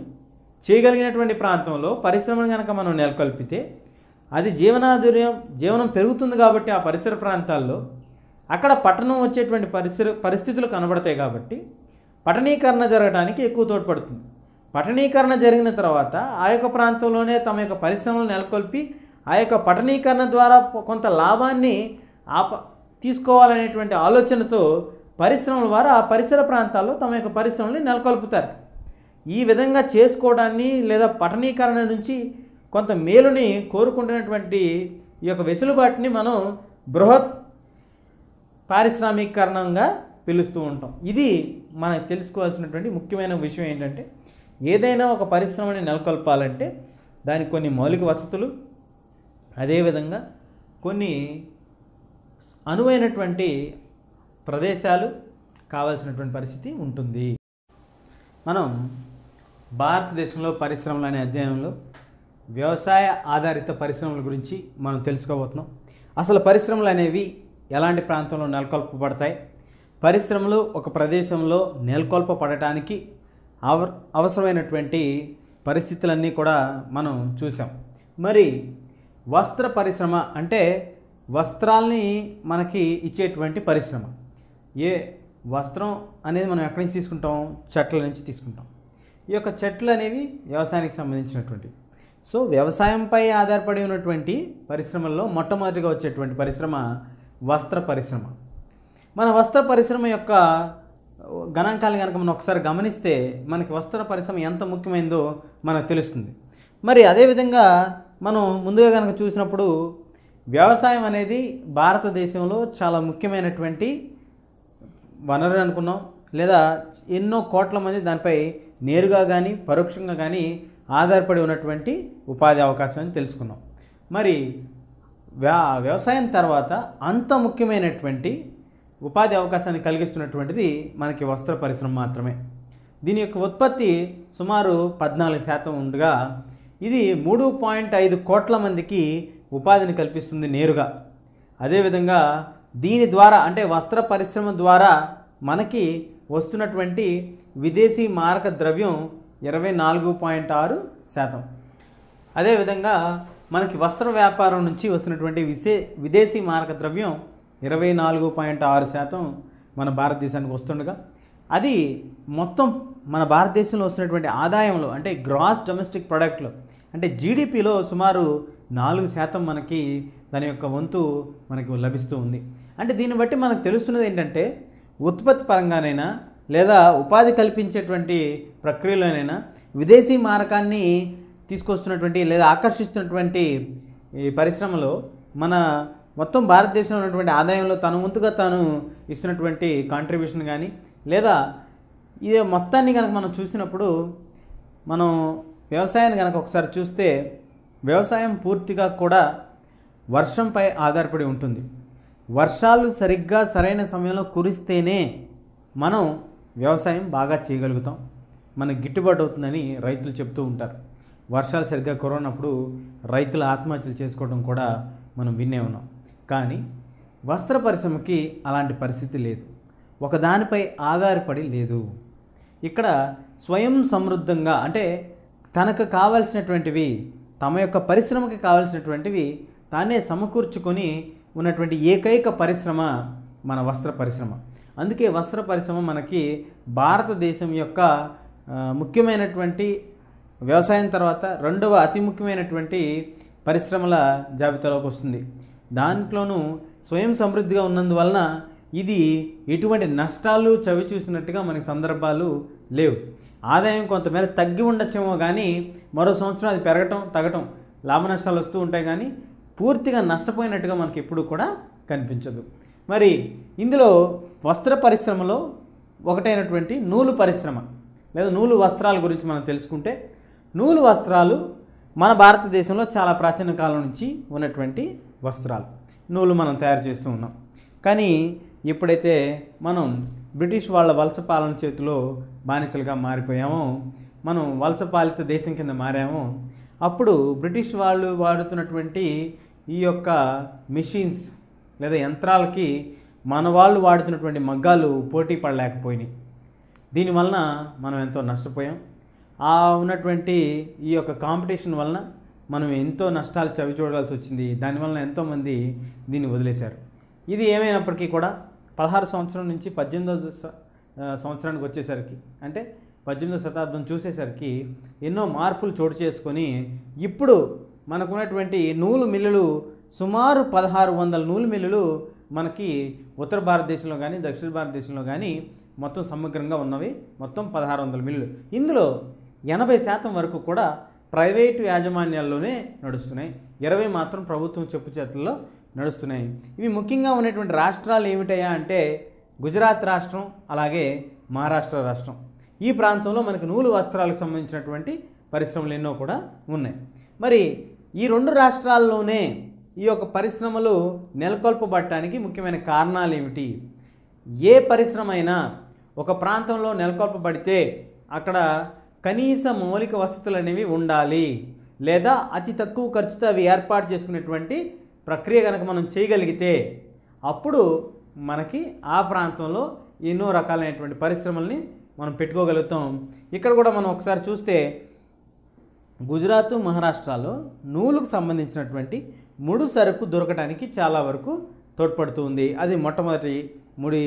చేయగలిగినటువంటి ప్రాంతంలో పరిశ్రమను కనుక మనం నెలకొల్పితే అది జీవనాధుర్యం జీవనం పెరుగుతుంది కాబట్టి ఆ పరిసర ప్రాంతాల్లో అక్కడ పట్టణం వచ్చేటువంటి పరిసర పరిస్థితులు కనబడతాయి కాబట్టి పట్టణీకరణ జరగడానికి ఎక్కువ తోడ్పడుతుంది పట్టణీకరణ జరిగిన తర్వాత ఆ యొక్క ప్రాంతంలోనే తమ యొక్క పరిశ్రమలు నెలకొల్పి ఆ యొక్క పట్టణీకరణ ద్వారా కొంత లాభాన్ని ఆప తీసుకోవాలనేటువంటి ఆలోచనతో పరిశ్రమల వారు ఆ పరిసర ప్రాంతాల్లో తమ యొక్క పరిశ్రమల్ని నెలకొల్పుతారు ఈ విధంగా చేసుకోవడాన్ని లేదా పట్టణీకరణ నుంచి కొంత మేలుని కోరుకుంటున్నటువంటి ఈ యొక్క వెసులుబాటుని మనం బృహత్ పారిశ్రామికీకరణంగా పిలుస్తూ ఉంటాం ఇది మనకు తెలుసుకోవాల్సినటువంటి ముఖ్యమైన విషయం ఏంటంటే ఏదైనా ఒక పరిశ్రమని నెలకొల్పాలంటే దానికి కొన్ని మౌలిక వసతులు అదేవిధంగా కొన్ని అనువైనటువంటి ప్రదేశాలు కావాల్సినటువంటి పరిస్థితి ఉంటుంది మనం భారతదేశంలో పరిశ్రమలు అనే అధ్యయనంలో వ్యవసాయ ఆధారిత పరిశ్రమల గురించి మనం తెలుసుకోబోతున్నాం అసలు పరిశ్రమలు అనేవి ఎలాంటి ప్రాంతంలో నెలకొల్పబడతాయి పరిశ్రమలు ఒక ప్రదేశంలో నెలకొల్పబడటానికి అవ అవసరమైనటువంటి పరిస్థితులన్నీ కూడా మనం చూసాం మరి వస్త్ర పరిశ్రమ అంటే వస్త్రాల్ని మనకి ఇచ్చేటువంటి పరిశ్రమ ఏ వస్త్రం అనేది మనం ఎక్కడి నుంచి తీసుకుంటాం చెట్ల నుంచి తీసుకుంటాం ఈ యొక్క చెట్లు అనేవి వ్యవసాయానికి సంబంధించినటువంటివి సో వ్యవసాయంపై ఆధారపడి ఉన్నటువంటి పరిశ్రమల్లో మొట్టమొదటిగా వచ్చేటువంటి పరిశ్రమ వస్త్ర పరిశ్రమ మన వస్త్ర పరిశ్రమ యొక్క గణాంకాలను కనుక మనం ఒకసారి గమనిస్తే మనకి వస్త్ర పరిశ్రమ ఎంత ముఖ్యమైందో మనకు తెలుస్తుంది మరి అదేవిధంగా మనం ముందుగా కనుక చూసినప్పుడు వ్యవసాయం అనేది భారతదేశంలో చాలా ముఖ్యమైనటువంటి వనరు అనుకున్నాం లేదా ఎన్నో కోట్ల మంది దానిపై నేరుగా కానీ పరోక్షంగా కానీ ఆధారపడి ఉన్నటువంటి ఉపాధి అవకాశం అని తెలుసుకున్నాం మరి వ్యవసాయం తర్వాత అంత ముఖ్యమైనటువంటి ఉపాధి అవకాశాన్ని కలిగిస్తున్నటువంటిది మనకి వస్త్ర పరిశ్రమ మాత్రమే దీని యొక్క ఉత్పత్తి సుమారు పద్నాలుగు శాతం ఉండగా ఇది మూడు పాయింట్ ఐదు కోట్ల మందికి ఉపాధిని కల్పిస్తుంది నేరుగా అదేవిధంగా దీని ద్వారా అంటే వస్త్ర పరిశ్రమ ద్వారా మనకి వస్తున్నటువంటి విదేశీ మారక ద్రవ్యం ఇరవై నాలుగు పాయింట్ ఆరు శాతం అదేవిధంగా మనకి వస్త్ర వ్యాపారం నుంచి వస్తున్నటువంటి విశే విదేశీ మారక ద్రవ్యం ఇరవై నాలుగు పాయింట్ ఆరు శాతం మన భారతదేశానికి వస్తుండగా అది మొత్తం మన భారతదేశంలో వస్తున్నటువంటి ఆదాయంలో అంటే గ్రాస్ డొమెస్టిక్ ప్రొడక్ట్లో అంటే జీడిపిలో సుమారు నాలుగు శాతం మనకి దాని యొక్క వంతు మనకు లభిస్తూ ఉంది అంటే దీన్ని బట్టి మనకు తెలుస్తున్నది ఏంటంటే ఉత్పత్తి పరంగానైనా లేదా ఉపాధి కల్పించేటువంటి ప్రక్రియలోనైనా విదేశీ మారకాన్ని తీసుకొస్తున్నటువంటి లేదా ఆకర్షిస్తున్నటువంటి ఈ పరిశ్రమలో మన మొత్తం భారతదేశంలో ఉన్నటువంటి ఆదాయంలో తను ముందుగా తాను ఇస్తున్నటువంటి కాంట్రిబ్యూషన్ కానీ లేదా ఇదే మొత్తాన్ని కనుక మనం చూసినప్పుడు మనం వ్యవసాయాన్ని కనుక ఒకసారి చూస్తే వ్యవసాయం పూర్తిగా కూడా వర్షంపై ఆధారపడి ఉంటుంది వర్షాలు సరిగ్గా సరైన సమయంలో కురిస్తేనే మనం వ్యవసాయం బాగా చేయగలుగుతాం మనకు గిట్టుబాటు అవుతుందని రైతులు చెప్తూ ఉంటారు వర్షాలు సరిగ్గా కురవనప్పుడు రైతులు ఆత్మహత్యలు చేసుకోవడం కూడా మనం వినే ఉన్నాం కానీ వస్త్ర పరిశ్రమకి అలాంటి పరిస్థితి లేదు ఒకదానిపై ఆధారపడి లేదు ఇక్కడ స్వయం సమృద్ధంగా అంటే తనకు కావాల్సినటువంటివి తమ యొక్క పరిశ్రమకి కావాల్సినటువంటివి తానే సమకూర్చుకొని ఉన్నటువంటి ఏకైక పరిశ్రమ మన వస్త్ర పరిశ్రమ అందుకే వస్త్ర పరిశ్రమ మనకి భారతదేశం యొక్క ముఖ్యమైనటువంటి వ్యవసాయం తర్వాత రెండవ అతి ముఖ్యమైనటువంటి పరిశ్రమల జాబితాలోకి వస్తుంది దాంట్లోనూ స్వయం సమృద్ధిగా ఉన్నందువలన ఇది ఎటువంటి నష్టాలు చవి చూసినట్టుగా మనకి సందర్భాలు లేవు ఆదాయం కొంతమేర తగ్గి ఉండొచ్చేమో కానీ మరో సంవత్సరం అది పెరగటం తగ్గటం లాభ నష్టాలు వస్తూ ఉంటాయి కానీ పూర్తిగా నష్టపోయినట్టుగా మనకి ఎప్పుడు కూడా కనిపించదు మరి ఇందులో వస్త్ర పరిశ్రమలో ఒకటైనటువంటి నూలు పరిశ్రమ లేదా నూలు వస్త్రాల గురించి మనం తెలుసుకుంటే నూలు వస్త్రాలు మన భారతదేశంలో చాలా ప్రాచీన కాలం నుంచి ఉన్నటువంటి వస్త్రాలు నూలు మనం తయారు చేస్తూ ఉన్నాం కానీ ఎప్పుడైతే మనం బ్రిటిష్ వాళ్ళ వలస పాలన చేతిలో బానిసలుగా మారిపోయామో మనం వలస పాలిత దేశం కింద మారామో అప్పుడు బ్రిటిష్ వాళ్ళు వాడుతున్నటువంటి ఈ యొక్క మిషన్స్ లేదా యంత్రాలకి మన వాళ్ళు వాడుతున్నటువంటి మగ్గాలు పోటీ పడలేకపోయినాయి దీనివలన మనం ఎంతో నష్టపోయాం ఆ ఉన్నటువంటి ఈ యొక్క కాంపిటీషన్ వలన మనం ఎంతో నష్టాలు చవి చూడాల్సి వచ్చింది దానివలన ఎంతోమంది దీన్ని వదిలేశారు ఇది ఏమైనప్పటికీ కూడా పదహారు సంవత్సరం నుంచి పద్దెనిమిదో సంవత్సరానికి వచ్చేసరికి అంటే పద్దెనిమిదో శతాబ్దం చూసేసరికి ఎన్నో మార్పులు చోటు చేసుకొని ఇప్పుడు మనకున్నటువంటి నూలు మిల్లులు సుమారు పదహారు వందల నూలు మిల్లులు మనకి ఉత్తర భారతదేశంలో కానీ దక్షిణ భారతదేశంలో కానీ మొత్తం సమగ్రంగా ఉన్నవి మొత్తం పదహారు వందల మిల్లులు ఇందులో ఎనభై శాతం వరకు కూడా ప్రైవేటు యాజమాన్యాల్లోనే నడుస్తున్నాయి ఇరవై మాత్రం ప్రభుత్వం చెప్పు చేతుల్లో నడుస్తున్నాయి ఇవి ముఖ్యంగా ఉన్నటువంటి రాష్ట్రాలు ఏమిటయా అంటే గుజరాత్ రాష్ట్రం అలాగే మహారాష్ట్ర రాష్ట్రం ఈ ప్రాంతంలో మనకు నూలు వస్త్రాలకు సంబంధించినటువంటి పరిశ్రమలు ఎన్నో కూడా ఉన్నాయి మరి ఈ రెండు రాష్ట్రాల్లోనే ఈ యొక్క పరిశ్రమలు నెలకొల్పబట్టడానికి ముఖ్యమైన కారణాలు ఏమిటి ఏ పరిశ్రమ అయినా ఒక ప్రాంతంలో నెలకొల్పబడితే అక్కడ కనీస మౌలిక వసతులు అనేవి ఉండాలి లేదా అతి తక్కువ ఖర్చుతో అవి ఏర్పాటు చేసుకునేటువంటి ప్రక్రియ కనుక మనం చేయగలిగితే అప్పుడు మనకి ఆ ప్రాంతంలో ఎన్నో రకాలైనటువంటి పరిశ్రమల్ని మనం పెట్టుకోగలుగుతాం ఇక్కడ కూడా మనం ఒకసారి చూస్తే గుజరాత్ మహారాష్ట్రలో నూలుకు సంబంధించినటువంటి ముడి సరుకు దొరకడానికి చాలా వరకు తోడ్పడుతుంది అది మొట్టమొదటి ముడి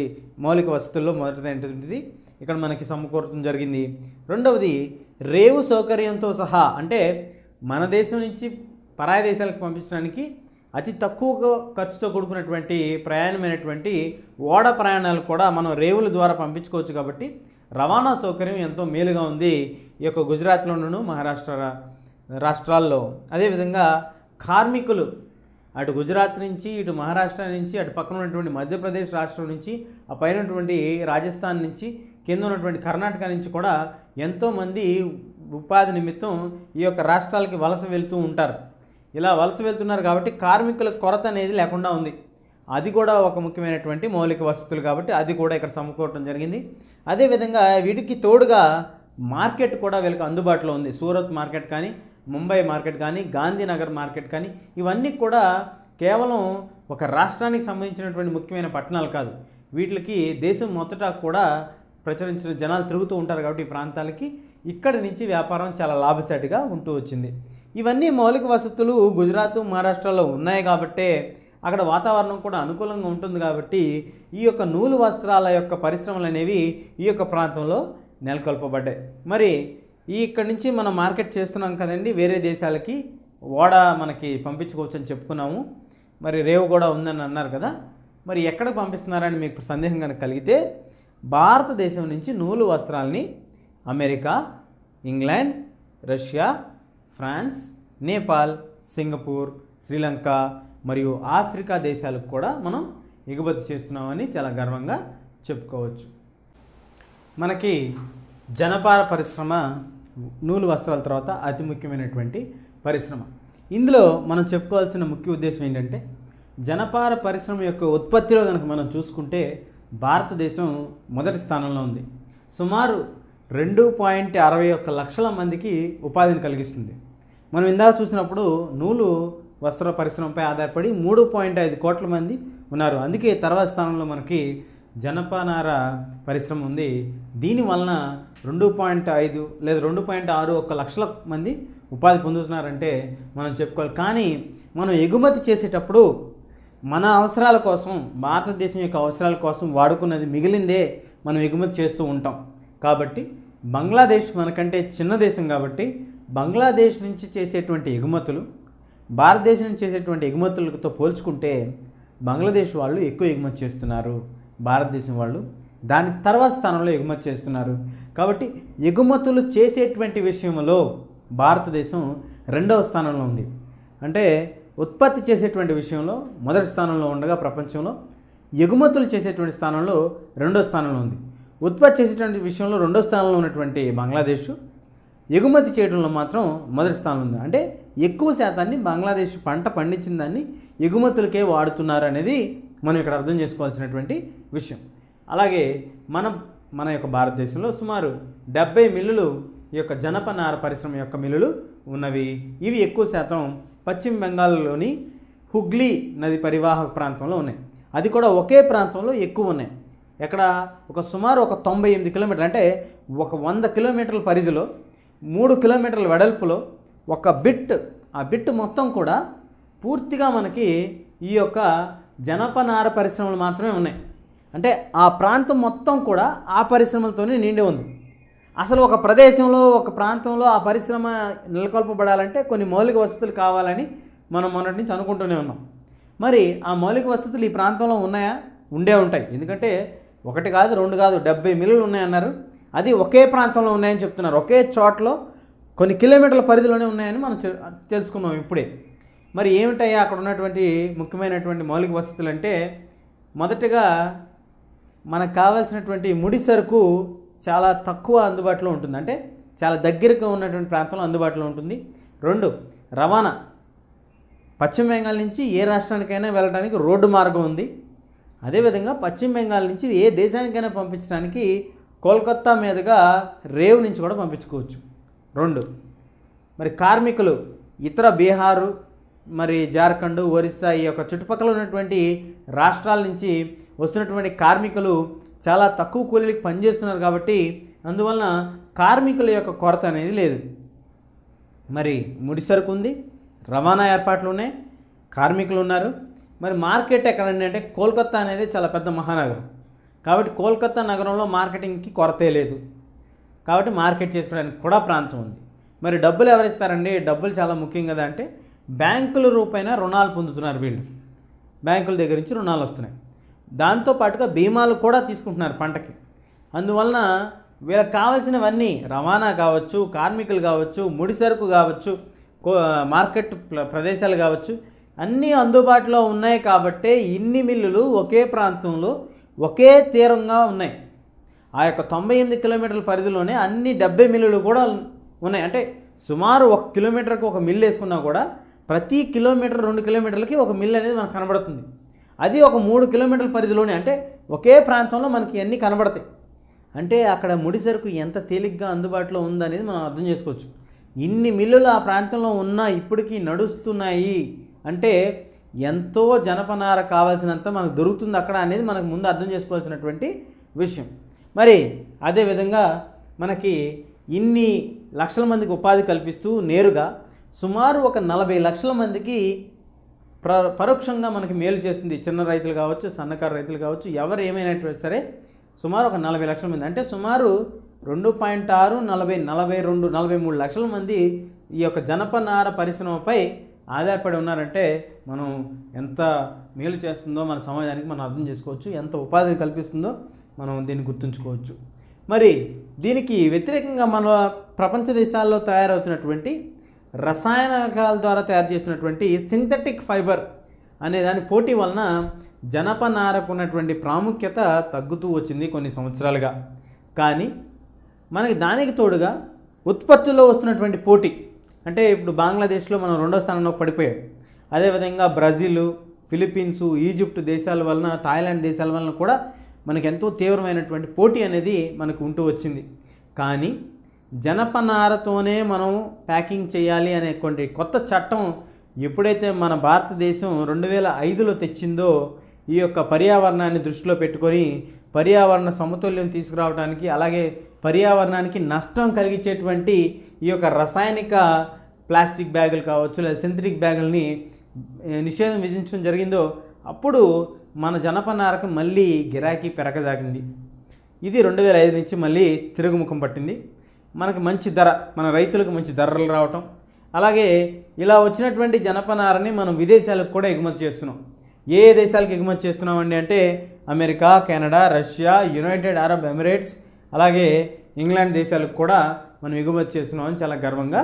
మౌలిక వసతుల్లో మొదటిది ఏంటంటే ఇక్కడ మనకి సమకూర్చడం జరిగింది రెండవది రేవు సౌకర్యంతో సహా అంటే మన దేశం నుంచి పరాయ దేశాలకు పంపించడానికి అతి తక్కువ ఖర్చుతో కూడుకున్నటువంటి ప్రయాణమైనటువంటి ఓడ ప్రయాణాలు కూడా మనం రేవుల ద్వారా పంపించుకోవచ్చు కాబట్టి రవాణా సౌకర్యం ఎంతో మేలుగా ఉంది ఈ యొక్క గుజరాత్లోనూ మహారాష్ట్ర రాష్ట్రాల్లో అదేవిధంగా కార్మికులు అటు గుజరాత్ నుంచి ఇటు మహారాష్ట్ర నుంచి అటు పక్కన ఉన్నటువంటి మధ్యప్రదేశ్ రాష్ట్రం నుంచి ఆ పైనటువంటి రాజస్థాన్ నుంచి కింద ఉన్నటువంటి కర్ణాటక నుంచి కూడా ఎంతోమంది ఉపాధి నిమిత్తం ఈ యొక్క రాష్ట్రాలకి వలస వెళ్తూ ఉంటారు ఇలా వలస వెళ్తున్నారు కాబట్టి కార్మికుల కొరత అనేది లేకుండా ఉంది అది కూడా ఒక ముఖ్యమైనటువంటి మౌలిక వసతులు కాబట్టి అది కూడా ఇక్కడ సమకూరటం జరిగింది అదేవిధంగా వీటికి తోడుగా మార్కెట్ కూడా వీళ్ళకి అందుబాటులో ఉంది సూరత్ మార్కెట్ కానీ ముంబై మార్కెట్ కానీ గాంధీనగర్ మార్కెట్ కానీ ఇవన్నీ కూడా కేవలం ఒక రాష్ట్రానికి సంబంధించినటువంటి ముఖ్యమైన పట్టణాలు కాదు వీటికి దేశం మొదట కూడా ప్రచురించిన జనాలు తిరుగుతూ ఉంటారు కాబట్టి ఈ ప్రాంతాలకి ఇక్కడి నుంచి వ్యాపారం చాలా లాభసాటిగా ఉంటూ వచ్చింది ఇవన్నీ మౌలిక వసతులు గుజరాత్ మహారాష్ట్రలో ఉన్నాయి కాబట్టే అక్కడ వాతావరణం కూడా అనుకూలంగా ఉంటుంది కాబట్టి ఈ యొక్క నూలు వస్త్రాల యొక్క పరిశ్రమలు అనేవి ఈ యొక్క ప్రాంతంలో నెలకొల్పబడ్డాయి మరి ఈ ఇక్కడ నుంచి మనం మార్కెట్ చేస్తున్నాం కదండి వేరే దేశాలకి ఓడ మనకి పంపించుకోవచ్చు అని చెప్పుకున్నాము మరి రేవు కూడా ఉందని అన్నారు కదా మరి ఎక్కడ పంపిస్తున్నారని మీకు సందేహం కనుక కలిగితే భారతదేశం నుంచి నూలు వస్త్రాలని America England Russia France Nepal Singapore Sri Lanka మరియు ఆఫ్రికా దేశాలకు కూడా మనం ఎగుమతి చేస్తున్నామని చాలా గర్వంగా చెప్పుకోవచ్చు మనకి జనపార పరిశ్రమ నూలు వస్త్రాల తర్వాత అతి ముఖ్యమైనటువంటి పరిశ్రమ ఇందులో మనం చెప్పుకోవాల్సిన ముఖ్య ఉద్దేశం ఏంటంటే జనపార పరిశ్రమ యొక్క ఉత్పత్తిలో కనుక మనం చూసుకుంటే భారతదేశం మొదటి స్థానంలో ఉంది సుమారు రెండు పాయింట్ అరవై ఒక్క లక్షల మందికి ఉపాధిని కలిగిస్తుంది మనం ఇందాక చూసినప్పుడు నూలు వస్త్ర పరిశ్రమపై ఆధారపడి మూడు పాయింట్ ఐదు కోట్ల మంది ఉన్నారు అందుకే తర్వాత స్థానంలో మనకి జనపనార పరిశ్రమ ఉంది దీని వలన రెండు పాయింట్ ఐదు లేదా రెండు పాయింట్ ఆరు ఒక లక్షల మంది ఉపాధి పొందుతున్నారంటే మనం చెప్పుకోవాలి కానీ మనం ఎగుమతి చేసేటప్పుడు మన అవసరాల కోసం భారతదేశం యొక్క అవసరాల కోసం వాడుకున్నది మిగిలిందే మనం ఎగుమతి చేస్తూ ఉంటాం కాబట్టి బంగ్లాదేశ్ మనకంటే చిన్న దేశం కాబట్టి బంగ్లాదేశ్ నుంచి చేసేటువంటి ఎగుమతులు భారతదేశం నుంచి చేసేటువంటి ఎగుమతులతో పోల్చుకుంటే బంగ్లాదేశ్ వాళ్ళు ఎక్కువ ఎగుమతి చేస్తున్నారు భారతదేశం వాళ్ళు దాని తర్వాత స్థానంలో ఎగుమతి చేస్తున్నారు కాబట్టి ఎగుమతులు చేసేటువంటి విషయంలో భారతదేశం రెండవ స్థానంలో ఉంది అంటే ఉత్పత్తి చేసేటువంటి విషయంలో మొదటి స్థానంలో ఉండగా ప్రపంచంలో ఎగుమతులు చేసేటువంటి స్థానంలో రెండో స్థానంలో ఉంది ఉత్పత్తి చేసేటువంటి విషయంలో రెండో స్థానంలో ఉన్నటువంటి బంగ్లాదేశ్ ఎగుమతి చేయడంలో మాత్రం మొదటి స్థానంలో ఉంది అంటే ఎక్కువ శాతాన్ని బంగ్లాదేశ్ పంట పండించిన దాన్ని ఎగుమతులకే వాడుతున్నారు అనేది మనం ఇక్కడ అర్థం చేసుకోవాల్సినటువంటి విషయం అలాగే మనం మన యొక్క భారతదేశంలో సుమారు డెబ్బై మిల్లులు ఈ యొక్క జనపనార పరిశ్రమ యొక్క మిల్లులు ఉన్నవి ఇవి ఎక్కువ శాతం పశ్చిమ బెంగాల్లోని హుగ్లీ నది పరివాహక ప్రాంతంలో ఉన్నాయి అది కూడా ఒకే ప్రాంతంలో ఎక్కువ ఉన్నాయి ఎక్కడ ఒక సుమారు ఒక తొంభై ఎనిమిది కిలోమీటర్లు అంటే ఒక వంద కిలోమీటర్ల పరిధిలో మూడు కిలోమీటర్ల వెడల్పులో ఒక బిట్ ఆ బిట్ మొత్తం కూడా పూర్తిగా మనకి ఈ యొక్క జనపనార పరిశ్రమలు మాత్రమే ఉన్నాయి అంటే ఆ ప్రాంతం మొత్తం కూడా ఆ పరిశ్రమలతోనే నిండి ఉంది అసలు ఒక ప్రదేశంలో ఒక ప్రాంతంలో ఆ పరిశ్రమ నెలకొల్పబడాలంటే కొన్ని మౌలిక వసతులు కావాలని మనం మొన్నటి నుంచి అనుకుంటూనే ఉన్నాం మరి ఆ మౌలిక వసతులు ఈ ప్రాంతంలో ఉన్నాయా ఉండే ఉంటాయి ఎందుకంటే ఒకటి కాదు రెండు కాదు డెబ్బై మిల్లులు ఉన్నాయన్నారు అది ఒకే ప్రాంతంలో ఉన్నాయని చెప్తున్నారు ఒకే చోట్లో కొన్ని కిలోమీటర్ల పరిధిలోనే ఉన్నాయని మనం తెలుసుకున్నాం ఇప్పుడే మరి ఏమిటయ్యా అక్కడ ఉన్నటువంటి ముఖ్యమైనటువంటి మౌలిక వసతులు అంటే మొదటగా మనకు కావాల్సినటువంటి ముడి సరుకు చాలా తక్కువ అందుబాటులో ఉంటుంది అంటే చాలా దగ్గరగా ఉన్నటువంటి ప్రాంతంలో అందుబాటులో ఉంటుంది రెండు రవాణా పశ్చిమ బెంగాల్ నుంచి ఏ రాష్ట్రానికైనా వెళ్ళడానికి రోడ్డు మార్గం ఉంది అదేవిధంగా పశ్చిమ బెంగాల్ నుంచి ఏ దేశానికైనా పంపించడానికి కోల్కత్తా మీదుగా రేవు నుంచి కూడా పంపించుకోవచ్చు రెండు మరి కార్మికులు ఇతర బీహారు మరి జార్ఖండ్ ఒరిస్సా ఈ యొక్క చుట్టుపక్కల ఉన్నటువంటి రాష్ట్రాల నుంచి వస్తున్నటువంటి కార్మికులు చాలా తక్కువ కూలీలకు పనిచేస్తున్నారు కాబట్టి అందువలన కార్మికుల యొక్క కొరత అనేది లేదు మరి ముడి సరుకు ఉంది రవాణా ఏర్పాట్లు ఉన్నాయి కార్మికులు ఉన్నారు మరి మార్కెట్ ఎక్కడండి అంటే కోల్కత్తా అనేది చాలా పెద్ద మహానగరం కాబట్టి కోల్కత్తా నగరంలో మార్కెటింగ్కి కొరతే లేదు కాబట్టి మార్కెట్ చేసుకోవడానికి కూడా ప్రాంతం ఉంది మరి డబ్బులు ఎవరిస్తారండి డబ్బులు చాలా ముఖ్యం కదా అంటే బ్యాంకుల రూపైన రుణాలు పొందుతున్నారు వీళ్ళు బ్యాంకుల దగ్గర నుంచి రుణాలు వస్తున్నాయి దాంతోపాటుగా బీమాలు కూడా తీసుకుంటున్నారు పంటకి అందువలన వీళ్ళకి కావాల్సినవన్నీ రవాణా కావచ్చు కార్మికులు కావచ్చు ముడి సరుకు కావచ్చు మార్కెట్ ప్రదేశాలు కావచ్చు అన్నీ అందుబాటులో ఉన్నాయి కాబట్టే ఇన్ని మిల్లులు ఒకే ప్రాంతంలో ఒకే తీరంగా ఉన్నాయి ఆ యొక్క తొంభై ఎనిమిది కిలోమీటర్ల పరిధిలోనే అన్ని డెబ్బై మిల్లులు కూడా ఉన్నాయి అంటే సుమారు ఒక కిలోమీటర్కి ఒక మిల్లు వేసుకున్నా కూడా ప్రతి కిలోమీటర్ రెండు కిలోమీటర్లకి ఒక మిల్ అనేది మనకు కనబడుతుంది అది ఒక మూడు కిలోమీటర్ల పరిధిలోనే అంటే ఒకే ప్రాంతంలో మనకి అన్నీ కనబడతాయి అంటే అక్కడ ముడి సరుకు ఎంత తేలిగ్గా అందుబాటులో ఉందనేది మనం అర్థం చేసుకోవచ్చు ఇన్ని మిల్లులు ఆ ప్రాంతంలో ఉన్నా ఇప్పటికీ నడుస్తున్నాయి అంటే ఎంతో జనపనార కావాల్సినంత మనకు దొరుకుతుంది అక్కడ అనేది మనకు ముందు అర్థం చేసుకోవాల్సినటువంటి విషయం మరి అదేవిధంగా మనకి ఇన్ని లక్షల మందికి ఉపాధి కల్పిస్తూ నేరుగా సుమారు ఒక నలభై లక్షల మందికి ప్ర పరోక్షంగా మనకి మేలు చేస్తుంది చిన్న రైతులు కావచ్చు సన్నకారు రైతులు కావచ్చు ఎవరు ఏమైనా సరే సుమారు ఒక నలభై లక్షల మంది అంటే సుమారు రెండు పాయింట్ ఆరు నలభై నలభై రెండు నలభై మూడు లక్షల మంది ఈ యొక్క జనపనార పరిశ్రమపై ఆధారపడి ఉన్నారంటే మనం ఎంత మేలు చేస్తుందో మన సమాజానికి మనం అర్థం చేసుకోవచ్చు ఎంత ఉపాధిని కల్పిస్తుందో మనం దీన్ని గుర్తుంచుకోవచ్చు మరి దీనికి వ్యతిరేకంగా మన ప్రపంచ దేశాల్లో తయారవుతున్నటువంటి రసాయనకాల ద్వారా తయారు చేసినటువంటి సింథటిక్ ఫైబర్ అనే దాని పోటీ వలన జనపనారకు ఉన్నటువంటి ప్రాముఖ్యత తగ్గుతూ వచ్చింది కొన్ని సంవత్సరాలుగా కానీ మనకి దానికి తోడుగా ఉత్పత్తుల్లో వస్తున్నటువంటి పోటీ అంటే ఇప్పుడు బంగ్లాదేశ్లో మనం రెండో స్థానంలో పడిపోయాం అదేవిధంగా బ్రెజిల్ ఫిలిప్పీన్స్ ఈజిప్ట్ దేశాల వలన థాయిలాండ్ దేశాల వలన కూడా మనకు ఎంతో తీవ్రమైనటువంటి పోటీ అనేది మనకు ఉంటూ వచ్చింది కానీ జనపనారతోనే మనం ప్యాకింగ్ చేయాలి అనేటువంటి కొత్త చట్టం ఎప్పుడైతే మన భారతదేశం రెండు వేల ఐదులో తెచ్చిందో ఈ యొక్క పర్యావరణాన్ని దృష్టిలో పెట్టుకొని పర్యావరణ సమతుల్యం తీసుకురావడానికి అలాగే పర్యావరణానికి నష్టం కలిగించేటువంటి ఈ యొక్క రసాయనిక ప్లాస్టిక్ బ్యాగులు కావచ్చు లేదా సింథటిక్ బ్యాగుల్ని నిషేధం విధించడం జరిగిందో అప్పుడు మన జనపనారకు మళ్ళీ గిరాకీ పెరగజాగింది ఇది రెండు వేల ఐదు నుంచి మళ్ళీ తిరుగుముఖం పట్టింది మనకు మంచి ధర మన రైతులకు మంచి ధరలు రావటం అలాగే ఇలా వచ్చినటువంటి జనపనారని మనం విదేశాలకు కూడా ఎగుమతి చేస్తున్నాం ఏ దేశాలకు ఎగుమతి చేస్తున్నామండి అంటే America Canada Russia United Arab Emirates అలాగే ఇంగ్లాండ్ దేశాలకు కూడా మనం ఎగుమతి చేస్తున్నామని చాలా గర్వంగా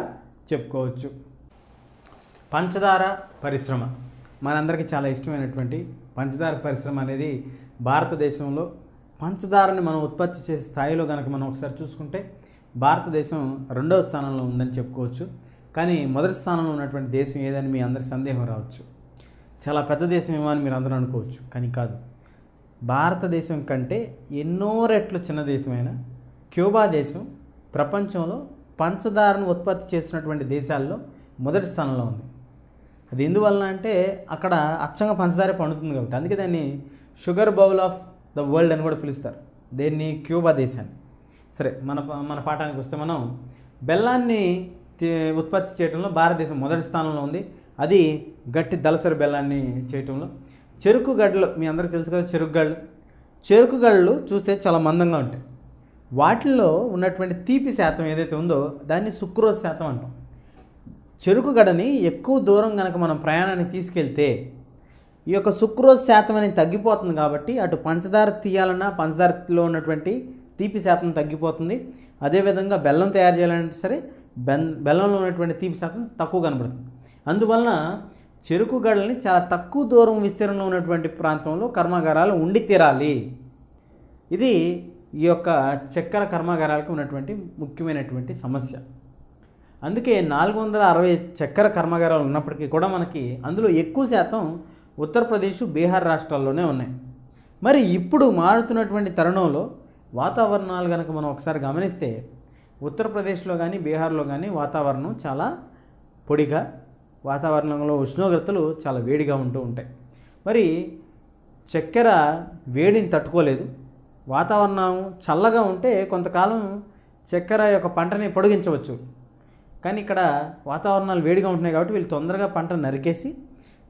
చెప్పుకోవచ్చు పంచదార పరిశ్రమ మనందరికీ చాలా ఇష్టమైనటువంటి పంచదార పరిశ్రమ అనేది భారతదేశంలో పంచదారని మనం ఉత్పత్తి చేసే స్థాయిలో కనుక మనం ఒకసారి చూసుకుంటే భారతదేశం రెండవ స్థానంలో ఉందని చెప్పుకోవచ్చు కానీ మొదటి స్థానంలో ఉన్నటువంటి దేశం ఏదని మీ అందరి సందేహం రావచ్చు చాలా పెద్ద దేశం ఏమో అని మీరు అందరూ అనుకోవచ్చు కానీ కాదు భారతదేశం కంటే ఎన్నో రెట్లు చిన్న దేశమైన క్యూబా దేశం ప్రపంచంలో పంచదారను ఉత్పత్తి చేస్తున్నటువంటి దేశాల్లో మొదటి స్థానంలో ఉంది అది ఎందువలన అంటే అక్కడ అచ్చంగా పంచదార పండుతుంది కాబట్టి అందుకే దాన్ని sugar bowl of the world అని కూడా పిలుస్తారు దీన్ని క్యూబా దేశాన్ని సరే మన మన పాఠానికి వస్తే మనం బెల్లాన్ని ఉత్పత్తి చేయడంలో భారతదేశం మొదటి స్థానంలో ఉంది అది గట్టి దలసరి బెల్లాన్ని చేయటంలో చెరుకు గడ్డలు మీ అందరూ తెలుసు కదా చెరుకు గళ్ళు చెరుకు గళ్ళు చూస్తే చాలా మందంగా ఉంటాయి వాటిల్లో ఉన్నటువంటి తీపి శాతం ఏదైతే ఉందో దాన్ని సుక్రోజ్ శాతం అంటాం చెరుకు గడని ఎక్కువ దూరం కనుక మనం ప్రయాణానికి తీసుకెళ్తే ఈ యొక్క సుక్రోజ్ శాతం అనేది తగ్గిపోతుంది కాబట్టి అటు పంచదార తీయాలన్నా పంచదారలో ఉన్నటువంటి తీపి శాతం తగ్గిపోతుంది అదేవిధంగా బెల్లం తయారు చేయాలంటే సరే బెన్ బెల్లంలో ఉన్నటువంటి తీపి శాతం తక్కువ కనబడుతుంది అందువలన చెరుకు గడల్ని చాలా తక్కువ దూరం విస్తీర్ణంలో ఉన్నటువంటి ప్రాంతంలో కర్మాగారాలు ఉండి తీరాలి ఇది ఈ యొక్క చక్కెర కర్మాగారాలకు ఉన్నటువంటి ముఖ్యమైనటువంటి సమస్య అందుకే నాలుగు వందల అరవై చక్కెర కర్మాగారాలు ఉన్నప్పటికీ కూడా మనకి అందులో ఎక్కువ శాతం ఉత్తరప్రదేశ్ బీహార్ రాష్ట్రాల్లోనే ఉన్నాయి మరి ఇప్పుడు మారుతున్నటువంటి తరుణంలో వాతావరణాలు కనుక మనం ఒకసారి గమనిస్తే ఉత్తరప్రదేశ్లో కానీ బీహార్లో కానీ వాతావరణం చాలా పొడిగా వాతావరణంలో ఉష్ణోగ్రతలు చాలా వేడిగా ఉంటూ ఉంటాయి మరి చక్కెర వేడిని తట్టుకోలేదు వాతావరణం చల్లగా ఉంటే కొంతకాలం చక్కెర యొక్క పంటని పొడిగించవచ్చు కానీ ఇక్కడ వాతావరణాలు వేడిగా ఉంటున్నాయి కాబట్టి వీళ్ళు తొందరగా పంట నరికేసి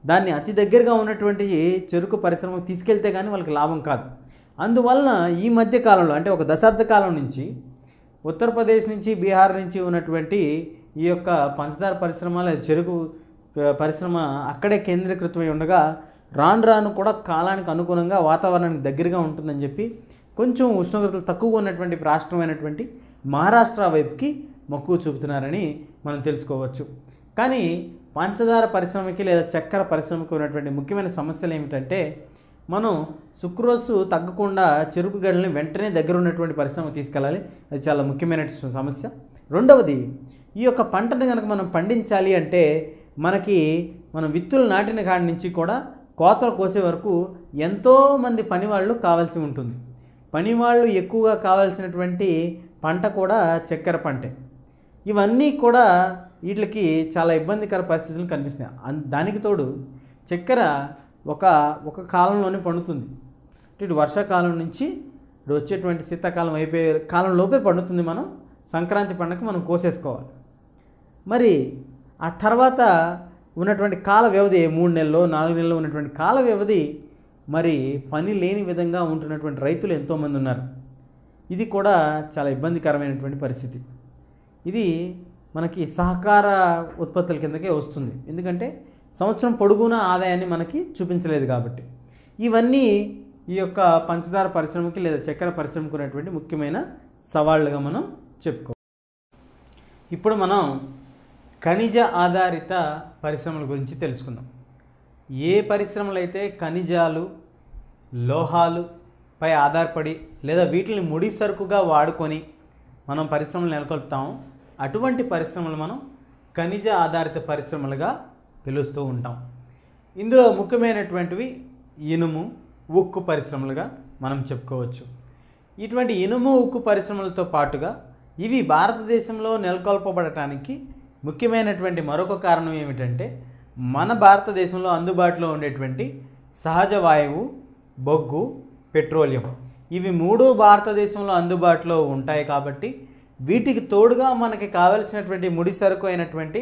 దాన్ని అతి దగ్గరగా ఉన్నటువంటి చెరుకు పరిశ్రమకు తీసుకెళ్తే కానీ వాళ్ళకి లాభం కాదు అందువలన ఈ మధ్య కాలంలో అంటే ఒక దశాబ్ద కాలం నుంచి ఉత్తరప్రదేశ్ నుంచి బీహార్ నుంచి ఉన్నటువంటి ఈ యొక్క పంచదార పరిశ్రమ లేదా చెరుకు పరిశ్రమ అక్కడే కేంద్రీకృతమై ఉండగా రాను రాను కూడా కాలానికి అనుగుణంగా వాతావరణానికి దగ్గరగా ఉంటుందని చెప్పి కొంచెం ఉష్ణోగ్రతలు తక్కువగా ఉన్నటువంటి రాష్ట్రమైనటువంటి మహారాష్ట్ర వైపుకి మక్కువ చూపుతున్నారని మనం తెలుసుకోవచ్చు కానీ పంచదార పరిశ్రమకి లేదా చక్కెర పరిశ్రమకి ఉన్నటువంటి ముఖ్యమైన సమస్యలు ఏమిటంటే మనం సుక్రోజు తగ్గకుండా చెరుకు గడలని వెంటనే దగ్గర ఉన్నటువంటి పరిశ్రమ తీసుకెళ్ళాలి అది చాలా ముఖ్యమైన సమస్య రెండవది ఈ యొక్క పంటను కనుక మనం పండించాలి అంటే మనకి మనం విత్తులు నాటిన కాడి నుంచి కూడా కోతలు కోసే వరకు ఎంతోమంది పనివాళ్ళు కావాల్సి ఉంటుంది పనివాళ్ళు ఎక్కువగా కావాల్సినటువంటి పంట కూడా చక్కెర పంటే ఇవన్నీ కూడా వీటికి చాలా ఇబ్బందికర పరిస్థితులు కనిపిస్తున్నాయి దానికి తోడు చక్కెర ఒక ఒక కాలంలోనే పండుతుంది ఇటు వర్షాకాలం నుంచి ఇటు వచ్చేటువంటి శీతాకాలం అయిపోయే కాలంలోపే పండుతుంది మనం సంక్రాంతి పండుగ మనం కోసేసుకోవాలి మరి ఆ తర్వాత ఉన్నటువంటి కాల వ్యవధి మూడు నెలలు నాలుగు నెలలు ఉన్నటువంటి కాల వ్యవధి మరి పని లేని విధంగా ఉంటున్నటువంటి రైతులు ఎంతోమంది ఉన్నారు ఇది కూడా చాలా ఇబ్బందికరమైనటువంటి పరిస్థితి ఇది మనకి సహకార ఉత్పత్తుల కిందకే వస్తుంది ఎందుకంటే సంవత్సరం పొడుగునా ఆదాయాన్ని మనకి చూపించలేదు కాబట్టి ఇవన్నీ ఈ యొక్క పంచదార పరిశ్రమకి లేదా చక్కెర పరిశ్రమకు ఉన్నటువంటి ముఖ్యమైన సవాళ్ళుగా మనం చెప్పుకో ఇప్పుడు మనం ఖనిజ ఆధారిత పరిశ్రమల గురించి తెలుసుకుందాం ఏ పరిశ్రమలు అయితే ఖనిజాలు లోహాలు పై ఆధారపడి లేదా వీటిని ముడి సరుకుగా వాడుకొని మనం పరిశ్రమలు నెలకొల్పుతాము అటువంటి పరిశ్రమలు మనం ఖనిజ ఆధారిత పరిశ్రమలుగా పిలుస్తూ ఉంటాం ఇందులో ముఖ్యమైనటువంటివి ఇనుము ఉక్కు పరిశ్రమలుగా మనం చెప్పుకోవచ్చు ఇటువంటి ఇనుము ఉక్కు పరిశ్రమలతో పాటుగా ఇవి భారతదేశంలో నెలకొల్పబడటానికి ముఖ్యమైనటువంటి మరొక కారణం ఏమిటంటే మన భారతదేశంలో అందుబాటులో ఉండేటువంటి సహజ వాయువు బొగ్గు పెట్రోలియం ఇవి మూడు భారతదేశంలో అందుబాటులో ఉంటాయి కాబట్టి వీటికి తోడుగా మనకి కావలసినటువంటి ముడి సరుకు అయినటువంటి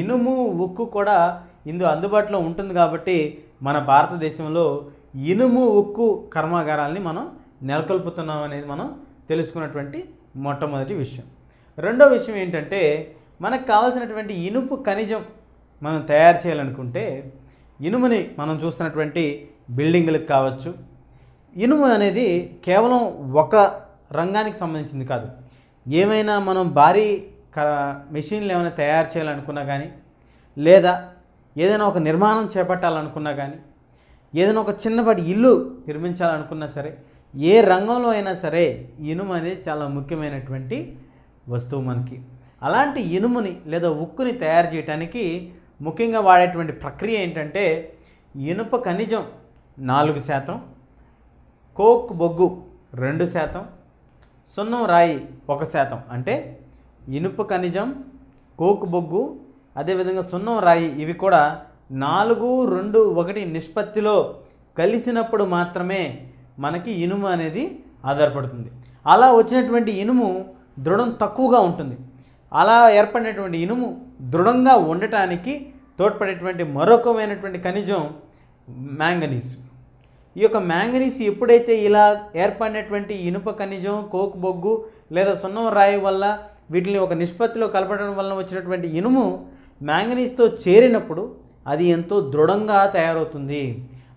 ఇనుము ఉక్కు కూడా ఇందు అందుబాటులో ఉంటుంది కాబట్టి మన భారతదేశంలో ఇనుము ఉక్కు కర్మాగారాల్ని మనం నెలకొల్పుతున్నాం అనేది మనం తెలుసుకున్నటువంటి మొట్టమొదటి విషయం రెండో విషయం ఏంటంటే మనకు కావాల్సినటువంటి ఇనుపు ఖనిజం మనం తయారు చేయాలనుకుంటే ఇనుముని మనం చూస్తున్నటువంటి బిల్డింగులకు కావచ్చు ఇనుము అనేది కేవలం ఒక రంగానికి సంబంధించింది కాదు ఏమైనా మనం భారీ మెషిన్లు ఏమైనా తయారు చేయాలనుకున్నా కానీ లేదా ఏదైనా ఒక నిర్మాణం చేపట్టాలనుకున్నా కానీ ఏదైనా ఒక చిన్నపాటి ఇల్లు నిర్మించాలనుకున్నా సరే ఏ రంగంలో అయినా సరే ఇనుము అనేది చాలా ముఖ్యమైనటువంటి వస్తువు మనకి అలాంటి ఇనుముని లేదా ఉక్కుని తయారు చేయడానికి ముఖ్యంగా వాడేటువంటి ప్రక్రియ ఏంటంటే ఇనుప ఖనిజం నాలుగు శాతం కోక్ బొగ్గు రెండు శాతం సున్నం రాయి ఒక శాతం అంటే ఇనుప ఖనిజం కోకు బొగ్గు అదేవిధంగా సున్నం రాయి ఇవి కూడా నాలుగు రెండు ఒకటి నిష్పత్తిలో కలిసినప్పుడు మాత్రమే మనకి ఇనుము అనేది ఆధారపడుతుంది అలా వచ్చినటువంటి ఇనుము దృఢం తక్కువగా ఉంటుంది అలా ఏర్పడినటువంటి ఇనుము దృఢంగా ఉండటానికి తోడ్పడేటువంటి మరొకమైనటువంటి ఖనిజం మ్యాంగనీస్ ఈ యొక్క మ్యాంగనీస్ ఎప్పుడైతే ఇలా ఏర్పడినటువంటి ఇనుప ఖనిజం కోకు బొగ్గు లేదా సున్నం రాయి వల్ల వీటిని ఒక నిష్పత్తిలో కలపడం వలన వచ్చినటువంటి ఇనుము మ్యాంగనీస్తో చేరినప్పుడు అది ఎంతో దృఢంగా తయారవుతుంది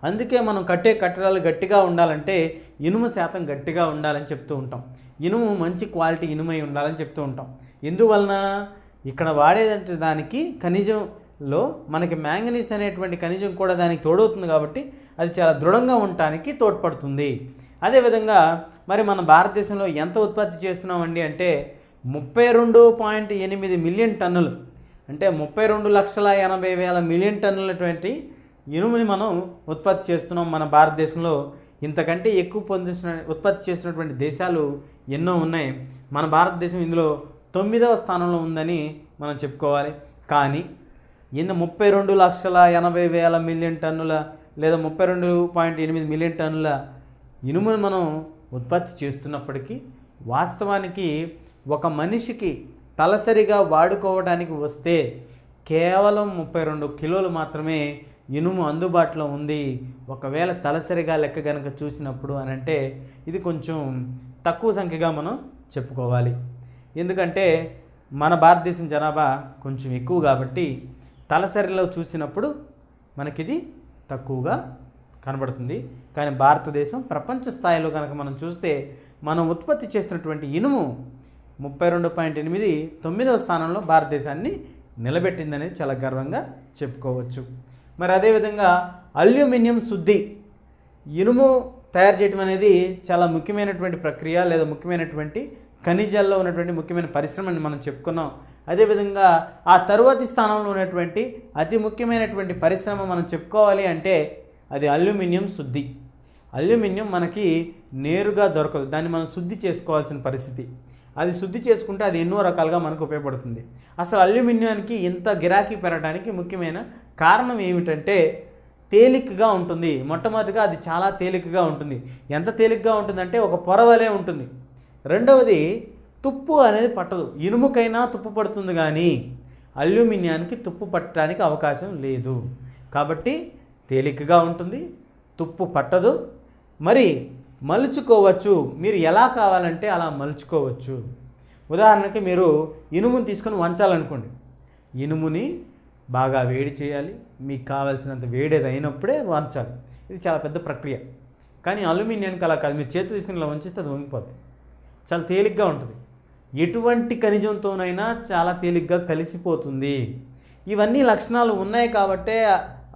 అందుకే మనం కట్టే కట్టడాలు గట్టిగా ఉండాలంటే ఇనుము శాతం గట్టిగా ఉండాలని చెప్తూ ఉంటాం ఇనుము మంచి క్వాలిటీ ఇనుమై ఉండాలని చెప్తూ ఉంటాం ఎందువలన ఇక్కడ వాడేదంటే దానికి ఖనిజంలో మనకి మ్యాంగనీస్ అనేటువంటి ఖనిజం కూడా దానికి తోడవుతుంది కాబట్టి అది చాలా దృఢంగా ఉండటానికి తోడ్పడుతుంది అదేవిధంగా మరి మన భారతదేశంలో ఎంత ఉత్పత్తి చేస్తున్నామండి అంటే ముప్పై రెండు పాయింట్ ఎనిమిది మిలియన్ టన్నులు అంటే ముప్పై రెండు లక్షల ఎనభై వేల మిలియన్ టన్నులటువంటి ఇనుముని మనం ఉత్పత్తి చేస్తున్నాం మన భారతదేశంలో ఇంతకంటే ఎక్కువ పొందించిన ఉత్పత్తి చేసినటువంటి దేశాలు ఎన్నో ఉన్నాయి మన భారతదేశం ఇందులో తొమ్మిదవ స్థానంలో ఉందని మనం చెప్పుకోవాలి కానీ ఇన్ని ముప్పై రెండు లక్షల ఎనభై వేల మిలియన్ టన్నుల లేదా ముప్పై రెండు పాయింట్ ఎనిమిది మిలియన్ టన్నుల ఇనుమును మనం ఉత్పత్తి చేస్తున్నప్పటికీ వాస్తవానికి ఒక మనిషికి తలసరిగా వాడుకోవడానికి వస్తే కేవలం ముప్పై రెండు కిలోలు మాత్రమే ఇనుము అందుబాటులో ఉంది ఒకవేళ తలసరిగా లెక్క గనక చూసినప్పుడు అని అంటే ఇది కొంచెం తక్కువ సంఖ్యగా మనం చెప్పుకోవాలి ఎందుకంటే మన భారతదేశం జనాభా కొంచెం ఎక్కువ కాబట్టి తలసరిలో చూసినప్పుడు మనకిది తక్కువగా కనబడుతుంది కానీ భారతదేశం ప్రపంచ స్థాయిలో కనుక మనం చూస్తే మనం ఉత్పత్తి చేస్తున్నటువంటి ఇనుము ముప్పై రెండు పాయింట్ ఎనిమిది తొమ్మిదవ స్థానంలో భారతదేశాన్ని నిలబెట్టిందనేది చాలా గర్వంగా చెప్పుకోవచ్చు మరి అదేవిధంగా అల్యూమినియం శుద్ధి ఇనుము తయారు చేయడం అనేది చాలా ముఖ్యమైనటువంటి ప్రక్రియ లేదా ముఖ్యమైనటువంటి ఖనిజాల్లో ఉన్నటువంటి ముఖ్యమైన పరిశ్రమని మనం చెప్పుకున్నాం అదేవిధంగా ఆ తరువాతి స్థానంలో ఉన్నటువంటి అతి ముఖ్యమైనటువంటి పరిశ్రమ మనం చెప్పుకోవాలి అంటే అది అల్యూమినియం శుద్ధి అల్యూమినియం మనకి నేరుగా దొరకదు దాన్ని మనం శుద్ధి చేసుకోవాల్సిన పరిస్థితి అది శుద్ధి చేసుకుంటే అది ఎన్నో రకాలుగా మనకు ఉపయోగపడుతుంది అసలు అల్యూమినియానికి ఇంత గిరాకీ పెరగడానికి ముఖ్యమైన కారణం ఏమిటంటే తేలికగా ఉంటుంది మొట్టమొదటిగా అది చాలా తేలికగా ఉంటుంది ఎంత తేలికగా ఉంటుందంటే ఒక పొరవలే ఉంటుంది రెండవది తుప్పు అనేది పట్టదు ఇనుముకైనా తుప్పు పడుతుంది కానీ అల్యూమినియానికి తుప్పు పట్టడానికి అవకాశం లేదు కాబట్టి తేలికగా ఉంటుంది తుప్పు పట్టదు మరి మలుచుకోవచ్చు మీరు ఎలా కావాలంటే అలా మలుచుకోవచ్చు ఉదాహరణకి మీరు ఇనుముని తీసుకొని వంచాలనుకోండి ఇనుముని బాగా వేడి చేయాలి మీకు కావలసినంత వేడేది అయినప్పుడే వంచాలి ఇది చాలా పెద్ద ప్రక్రియ కానీ అల్యూమినియానికి అలా కాదు మీరు చేతి తీసుకుని ఇలా వంచేస్తే అది వంగిపోతుంది చాలా తేలిగ్గా ఉంటుంది ఎటువంటి ఖనిజంతోనైనా చాలా తేలిగ్గా కలిసిపోతుంది ఇవన్నీ లక్షణాలు ఉన్నాయి కాబట్టే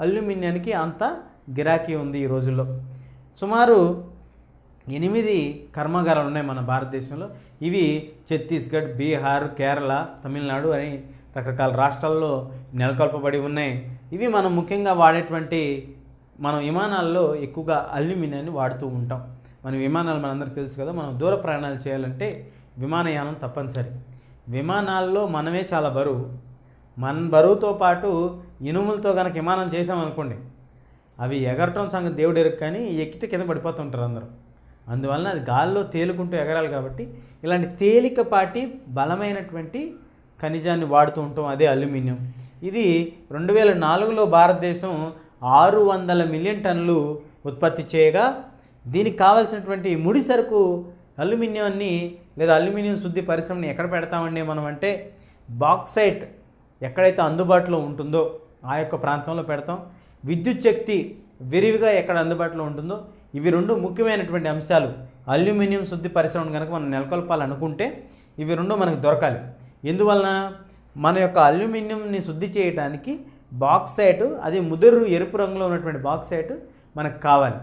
అల్యూమినియానికి అంత గిరాకీ ఉంది ఈ రోజుల్లో సుమారు ఎనిమిది కర్మాగారాలు ఉన్నాయి మన భారతదేశంలో ఇవి ఛత్తీస్గఢ్ బీహార్ కేరళ తమిళనాడు అని రకరకాల రాష్ట్రాల్లో నెలకొల్పబడి ఉన్నాయి ఇవి మనం ముఖ్యంగా వాడేటువంటి మనం విమానాల్లో ఎక్కువగా అల్యూమినియాన్ని వాడుతూ ఉంటాం మన విమానాలు మనందరూ తెలుసు కదా మనం దూర ప్రయాణాలు చేయాలంటే విమానయానం తప్పనిసరి విమానాల్లో మనమే చాలా బరువు మన బరువుతో పాటు ఇనుములతో కనుక విమానం చేసామనుకోండి అవి ఎగరటం సంగతి దేవుడు ఎరుకు కానీ ఎక్కితే కింద పడిపోతుంటారు అందరూ అందువలన అది గాల్లో తేలుకుంటూ ఎగరాలి కాబట్టి ఇలాంటి తేలికపాటి బలమైనటువంటి ఖనిజాన్ని వాడుతూ ఉంటాం అదే అల్యూమినియం ఇది రెండు వేల నాలుగులో భారతదేశం ఆరు వందల మిలియన్ టన్నులు ఉత్పత్తి చేయగా దీనికి కావాల్సినటువంటి ముడి సరుకు అల్యూమినియాన్ని లేదా అల్యూమినియం శుద్ధి పరిశ్రమని ఎక్కడ పెడతామండి మనం అంటే బాక్సైట్ ఎక్కడైతే అందుబాటులో ఉంటుందో ఆ యొక్క ప్రాంతంలో పెడతాం విద్యుత్ శక్తి విరివిగా ఎక్కడ అందుబాటులో ఉంటుందో ఇవి రెండు ముఖ్యమైనటువంటి అంశాలు అల్యూమినియం శుద్ధి పరిశ్రమను కనుక మనం నెలకొల్పాలనుకుంటే ఇవి రెండు మనకు దొరకాలి ఎందువలన మన యొక్క అల్యూమినియంని శుద్ధి చేయడానికి బాక్సైట్ అది ముదురు ఎరుపు రంగులో ఉన్నటువంటి బాక్సైట్ మనకు కావాలి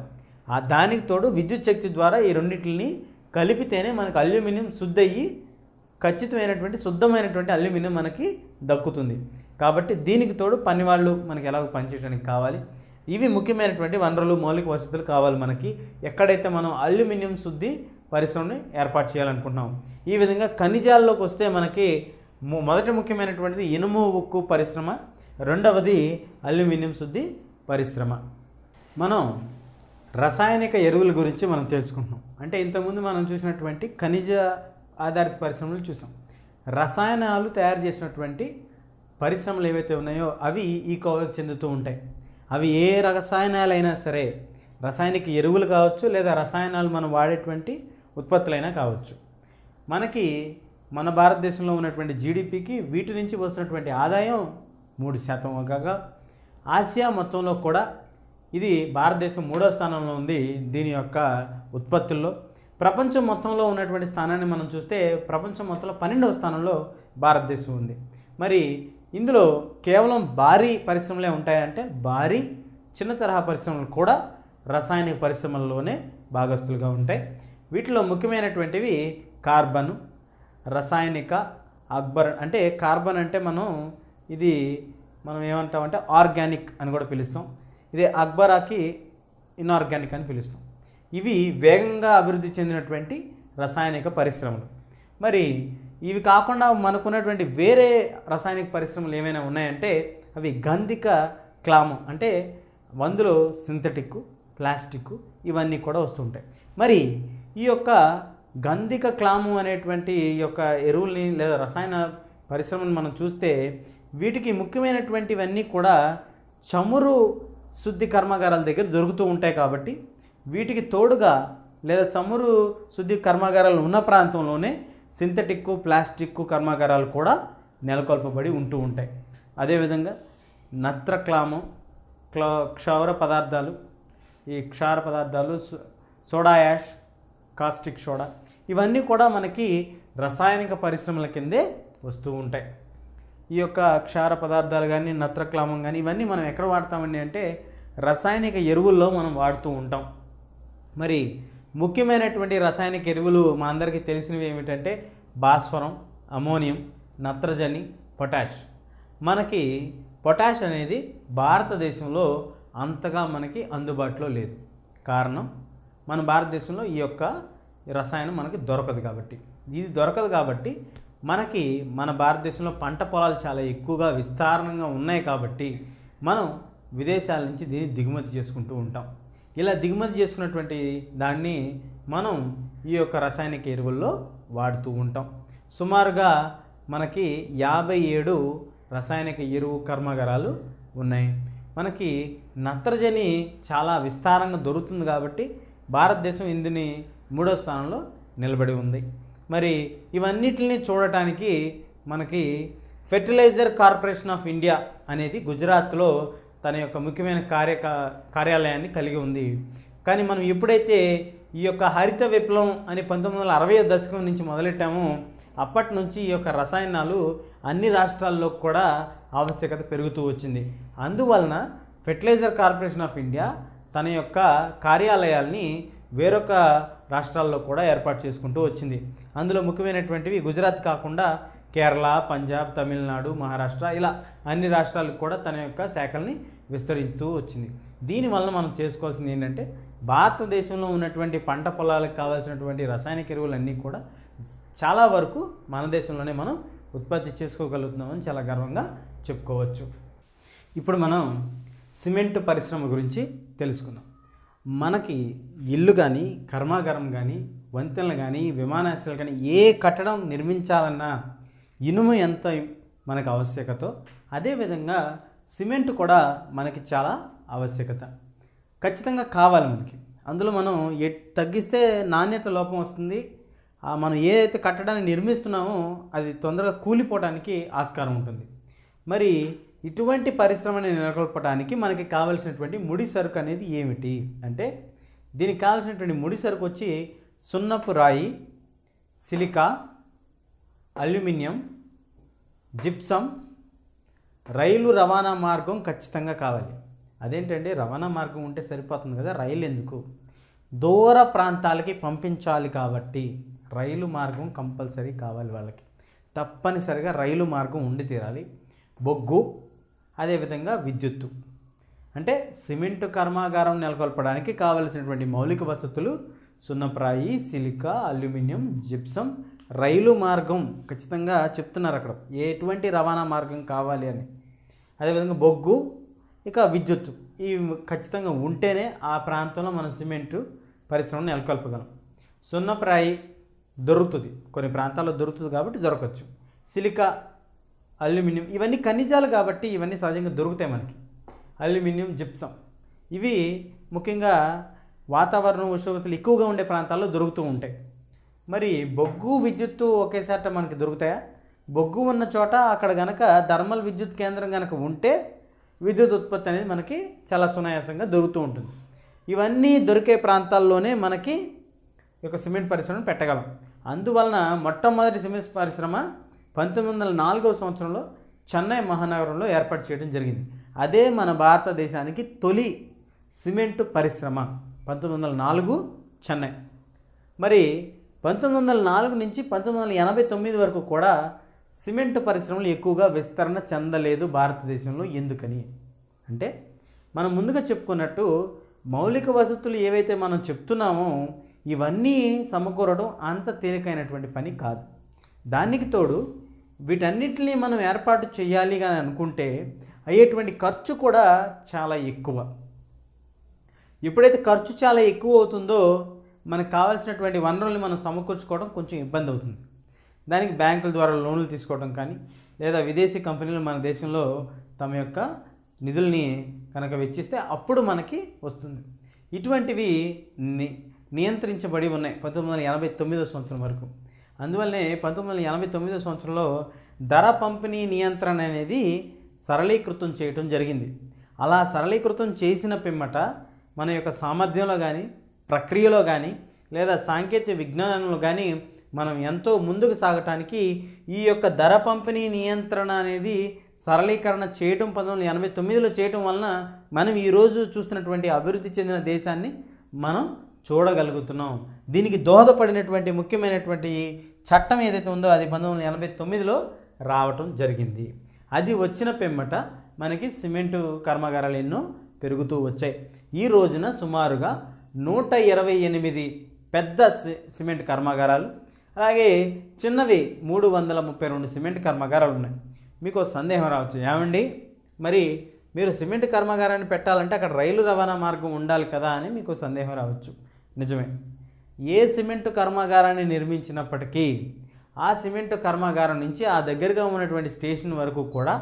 ఆ దానికి తోడు విద్యుత్ శక్తి ద్వారా ఈ రెండింటిని కలిపితేనే మనకు అల్యూమినియం శుద్ధి అయ్యి ఖచ్చితమైనటువంటి శుద్ధమైనటువంటి అల్యూమినియం మనకి దక్కుతుంది కాబట్టి దీనికి తోడు పనివాళ్ళు మనకి ఎలాగో పనిచేయడానికి కావాలి ఇవి ముఖ్యమైనటువంటి వనరులు మౌలిక వసతులు కావాలి మనకి ఎక్కడైతే మనం అల్యూమినియం శుద్ధి పరిశ్రమని ఏర్పాటు చేయాలనుకుంటున్నాం ఈ విధంగా ఖనిజాల్లోకి వస్తే మనకి మొదటి ముఖ్యమైనటువంటిది ఇనుము ఉక్కు పరిశ్రమ రెండవది అల్యూమినియం శుద్ధి పరిశ్రమ మనం రసాయనిక ఎరువుల గురించి మనం తెలుసుకుంటున్నాం అంటే ఇంతకుముందు మనం చూసినటువంటి ఖనిజ ఆధారిత పరిశ్రమలు చూసాం రసాయనాలు తయారు చేసినటువంటి పరిశ్రమలు ఏవైతే ఉన్నాయో అవి ఈ కోవలకు చెందుతూ ఉంటాయి అవి ఏ రసాయనాలైనా సరే రసాయనిక ఎరువులు కావచ్చు లేదా రసాయనాలు మనం వాడేటువంటి ఉత్పత్తులైనా కావచ్చు మనకి మన భారతదేశంలో ఉన్నటువంటి జీడిపికి వీటి నుంచి వస్తున్నటువంటి ఆదాయం మూడు శాతం కాగా ఆసియా మొత్తంలో కూడా ఇది భారతదేశం మూడో స్థానంలో ఉంది దీని యొక్క ఉత్పత్తుల్లో ప్రపంచం మొత్తంలో ఉన్నటువంటి స్థానాన్ని మనం చూస్తే ప్రపంచం మొత్తంలో పన్నెండవ స్థానంలో భారతదేశం ఉంది మరి ఇందులో కేవలం భారీ పరిశ్రమలే ఉంటాయంటే భారీ చిన్న తరహా పరిశ్రమలు కూడా రసాయనిక పరిశ్రమల్లోనే భాగస్తులుగా ఉంటాయి వీటిలో ముఖ్యమైనటువంటివి కార్బన్ రసాయనిక అక్బర్ అంటే కార్బన్ అంటే మనం ఇది మనం ఏమంటామంటే ఆర్గానిక్ అని కూడా పిలుస్తాం ఇదే అక్బరాకి ఇన్ఆర్గానిక్ అని పిలుస్తాం ఇవి వేగంగా అభివృద్ధి చెందినటువంటి రసాయనిక పరిశ్రమలు మరి ఇవి కాకుండా మనకున్నటువంటి వేరే రసాయనిక పరిశ్రమలు ఏమైనా ఉన్నాయంటే అవి గంధిక క్లాము అంటే అందులో సింథటిక్ ప్లాస్టిక్ ఇవన్నీ కూడా వస్తుంటాయి మరి ఈ యొక్క గంధిక క్లాము అనేటువంటి ఈ యొక్క ఎరువుల్ని లేదా రసాయన పరిశ్రమను మనం చూస్తే వీటికి ముఖ్యమైనటువంటివన్నీ కూడా చమురు శుద్ధి కర్మాగారాల దగ్గర దొరుకుతూ ఉంటాయి కాబట్టి వీటికి తోడుగా లేదా చమురు శుద్ధి కర్మాగారాలు ఉన్న ప్రాంతంలోనే సింథటిక్ ప్లాస్టిక్ కర్మాగారాలు కూడా నెలకొల్పబడి ఉంటూ ఉంటాయి అదేవిధంగా నత్రక్లామం క్లా క్షౌర పదార్థాలు ఈ క్షార పదార్థాలు సోడా యాష్ కాస్టిక్ సోడా ఇవన్నీ కూడా మనకి రసాయనిక పరిశ్రమల కిందే వస్తూ ఉంటాయి ఈ యొక్క క్షార పదార్థాలు కానీ నత్రక్లామం కానీ ఇవన్నీ మనం ఎక్కడ వాడతామండి అంటే రసాయనిక ఎరువుల్లో మనం వాడుతూ ఉంటాం మరి ముఖ్యమైనటువంటి రసాయనిక ఎరువులు మనందరికీ తెలిసినవి ఏమిటంటే భాస్వరం అమోనియం నత్రజని పొటాష్ మనకి పొటాష్ అనేది భారతదేశంలో అంతగా మనకి అందుబాటులో లేదు కారణం మన భారతదేశంలో ఈ యొక్క రసాయనం మనకి దొరకదు కాబట్టి ఇది దొరకదు కాబట్టి మనకి మన భారతదేశంలో పంట పొలాలు చాలా ఎక్కువగా విస్తారణంగా ఉన్నాయి కాబట్టి మనం విదేశాల నుంచి దీన్ని దిగుమతి చేసుకుంటూ ఉంటాం ఇలా దిగుమతి చేసుకున్నటువంటి దాన్ని మనం ఈ యొక్క రసాయనిక ఎరువుల్లో వాడుతూ ఉంటాం సుమారుగా మనకి యాభై ఏడు రసాయనిక ఎరువు కర్మాగారాలు ఉన్నాయి మనకి నత్రజని చాలా విస్తారంగా దొరుకుతుంది కాబట్టి భారతదేశం ఇందుని మూడో స్థానంలో నిలబడి ఉంది మరి ఇవన్నిటిని చూడటానికి మనకి ఫెర్టిలైజర్ కార్పొరేషన్ ఆఫ్ ఇండియా అనేది గుజరాత్లో తన యొక్క ముఖ్యమైన కార్య కార్యాలయాన్ని కలిగి ఉంది కానీ మనం ఎప్పుడైతే ఈ యొక్క హరిత విప్లవం అని పంతొమ్మిది వందల అరవై దశకం నుంచి మొదలెట్టామో అప్పటి నుంచి ఈ యొక్క రసాయనాలు అన్ని రాష్ట్రాల్లో కూడా ఆవశ్యకత పెరుగుతూ వచ్చింది అందువలన ఫెర్టిలైజర్ కార్పొరేషన్ ఆఫ్ ఇండియా తన యొక్క కార్యాలయాల్ని వేరొక రాష్ట్రాల్లో కూడా ఏర్పాటు చేసుకుంటూ వచ్చింది అందులో ముఖ్యమైనటువంటివి గుజరాత్ కాకుండా కేరళ పంజాబ్ తమిళనాడు మహారాష్ట్ర ఇలా అన్ని రాష్ట్రాలకు కూడా తన యొక్క శాఖల్ని విస్తరిస్తూ వచ్చింది దీనివల్ల మనం చేసుకోవాల్సింది ఏంటంటే భారతదేశంలో ఉన్నటువంటి పంట పొలాలకు కావాల్సినటువంటి రసాయనిక ఎరువులన్నీ కూడా చాలా వరకు మన దేశంలోనే మనం ఉత్పత్తి చేసుకోగలుగుతున్నామని చాలా గర్వంగా చెప్పుకోవచ్చు ఇప్పుడు మనం సిమెంట్ పరిశ్రమ గురించి తెలుసుకుందాం మనకి ఇల్లు కానీ కర్మాగారం కానీ వంతెనలు కానీ విమానాశ్రయాలు కానీ ఏ కట్టడం నిర్మించాలన్నా ఇనుము ఎంత మనకు ఆవశ్యకతో అదేవిధంగా సిమెంట్ కూడా మనకి చాలా ఆవశ్యకత ఖచ్చితంగా కావాలి మనకి అందులో మనం ఎ తగ్గిస్తే నాణ్యత లోపం వస్తుంది మనం ఏదైతే కట్టడాన్ని నిర్మిస్తున్నామో అది తొందరగా కూలిపోవడానికి ఆస్కారం ఉంటుంది మరి ఇటువంటి పరిశ్రమని నెలకొల్పడానికి మనకి కావలసినటువంటి ముడి సరుకు అనేది ఏమిటి అంటే దీనికి కావాల్సినటువంటి ముడి సరుకు వచ్చి సున్నపు రాయి సిలికా అల్యూమినియం జిప్సం రైలు రవాణా మార్గం ఖచ్చితంగా కావాలి అదేంటంటే రవాణా మార్గం ఉంటే సరిపోతుంది కదా రైలు ఎందుకు దూర ప్రాంతాలకి పంపించాలి కాబట్టి రైలు మార్గం కంపల్సరీ కావాలి వాళ్ళకి తప్పనిసరిగా రైలు మార్గం ఉండి తీరాలి బొగ్గు అదేవిధంగా విద్యుత్తు అంటే సిమెంటు కర్మాగారం నెలకొల్పడానికి కావలసినటువంటి మౌలిక వసతులు సున్నప్రాయి సిలికా అల్యూమినియం జిప్సం రైలు మార్గం ఖచ్చితంగా చెప్తున్నారు అక్కడ ఎటువంటి రవాణా మార్గం కావాలి అని అదేవిధంగా బొగ్గు ఇక విద్యుత్ ఇవి ఖచ్చితంగా ఉంటేనే ఆ ప్రాంతంలో మనం సిమెంటు పరిశ్రమను నెలకొల్పగలం సున్నప్రాయి దొరుకుతుంది కొన్ని ప్రాంతాల్లో దొరుకుతుంది కాబట్టి దొరకచ్చు సిలికా అల్యూమినియం ఇవన్నీ ఖనిజాలు కాబట్టి ఇవన్నీ సహజంగా దొరుకుతాయి మనకి అల్యూమినియం జిప్సం ఇవి ముఖ్యంగా వాతావరణం ఉష్ణోగ్రతలు ఎక్కువగా ఉండే ప్రాంతాల్లో దొరుకుతూ ఉంటాయి మరి బొగ్గు విద్యుత్తు ఒకేసారి మనకి దొరుకుతాయా బొగ్గు ఉన్న చోట అక్కడ గనక థర్మల్ విద్యుత్ కేంద్రం కనుక ఉంటే విద్యుత్ ఉత్పత్తి అనేది మనకి చాలా సునాయాసంగా దొరుకుతూ ఉంటుంది ఇవన్నీ దొరికే ప్రాంతాల్లోనే మనకి ఒక సిమెంట్ పరిశ్రమను పెట్టగలం అందువలన మొట్టమొదటి సిమెంట్ పరిశ్రమ పంతొమ్మిది వందల నాలుగవ సంవత్సరంలో చెన్నై మహానగరంలో ఏర్పాటు చేయడం జరిగింది అదే మన భారతదేశానికి తొలి సిమెంటు పరిశ్రమ పంతొమ్మిది వందల నాలుగు చెన్నై మరి పంతొమ్మిది వందల నాలుగు నుంచి పంతొమ్మిది వందల ఎనభై తొమ్మిది వరకు కూడా సిమెంట్ పరిశ్రమలు ఎక్కువగా విస్తరణ చెందలేదు భారతదేశంలో ఎందుకని అంటే మనం ముందుగా చెప్పుకున్నట్టు మౌలిక వసతులు ఏవైతే మనం చెప్తున్నామో ఇవన్నీ సమకూరడం అంత తేలికైనటువంటి పని కాదు దానికి తోడు వీటన్నిటిని మనం ఏర్పాటు చేయాలి అని అనుకుంటే అయ్యేటువంటి ఖర్చు కూడా చాలా ఎక్కువ ఎప్పుడైతే ఖర్చు చాలా ఎక్కువ అవుతుందో మనకు కావాల్సినటువంటి వనరుల్ని మనం సమకూర్చుకోవడం కొంచెం ఇబ్బంది అవుతుంది దానికి బ్యాంకుల ద్వారా లోన్లు తీసుకోవడం కానీ లేదా విదేశీ కంపెనీలు మన దేశంలో తమ యొక్క నిధుల్ని కనుక వెచ్చిస్తే అప్పుడు మనకి వస్తుంది ఇటువంటివి ని నియంత్రించబడి ఉన్నాయి పంతొమ్మిది వందల ఎనభై తొమ్మిదో సంవత్సరం వరకు అందువల్లనే పంతొమ్మిది వందల ఎనభై తొమ్మిదో సంవత్సరంలో ధర పంపిణీ నియంత్రణ అనేది సరళీకృతం చేయటం జరిగింది అలా సరళీకృతం చేసిన పిమ్మట మన యొక్క సామర్థ్యంలో కానీ ప్రక్రియలో కానీ లేదా సాంకేతిక విజ్ఞానంలో కానీ మనం ఎంతో ముందుకు సాగటానికి ఈ యొక్క ధర పంపిణీ నియంత్రణ అనేది సరళీకరణ చేయటం పంతొమ్మిది ఎనభై తొమ్మిదిలో చేయటం వలన మనం ఈరోజు చూస్తున్నటువంటి అభివృద్ధి చెందిన దేశాన్ని మనం చూడగలుగుతున్నాం దీనికి దోహదపడినటువంటి ముఖ్యమైనటువంటి చట్టం ఏదైతే ఉందో అది పంతొమ్మిది ఎనభై తొమ్మిదిలో రావటం జరిగింది అది వచ్చిన పిమ్మట మనకి సిమెంటు కర్మాగారాలు ఎన్నో పెరుగుతూ వచ్చాయి ఈ రోజున సుమారుగా నూట ఇరవై ఎనిమిది పెద్ద సిమెంట్ కర్మాగారాలు అలాగే చిన్నవి మూడు వందల ముప్పై రెండు సిమెంట్ కర్మాగారాలు ఉన్నాయి మీకు సందేహం రావచ్చు ఏమండి మరి మీరు సిమెంట్ కర్మాగారాన్ని పెట్టాలంటే అక్కడ రైలు రవాణా మార్గం ఉండాలి కదా అని మీకు సందేహం రావచ్చు నిజమే ఏ సిమెంట్ కర్మాగారాన్ని నిర్మించినప్పటికీ ఆ సిమెంట్ కర్మాగారం నుంచి ఆ దగ్గరగా ఉన్నటువంటి స్టేషన్ వరకు కూడా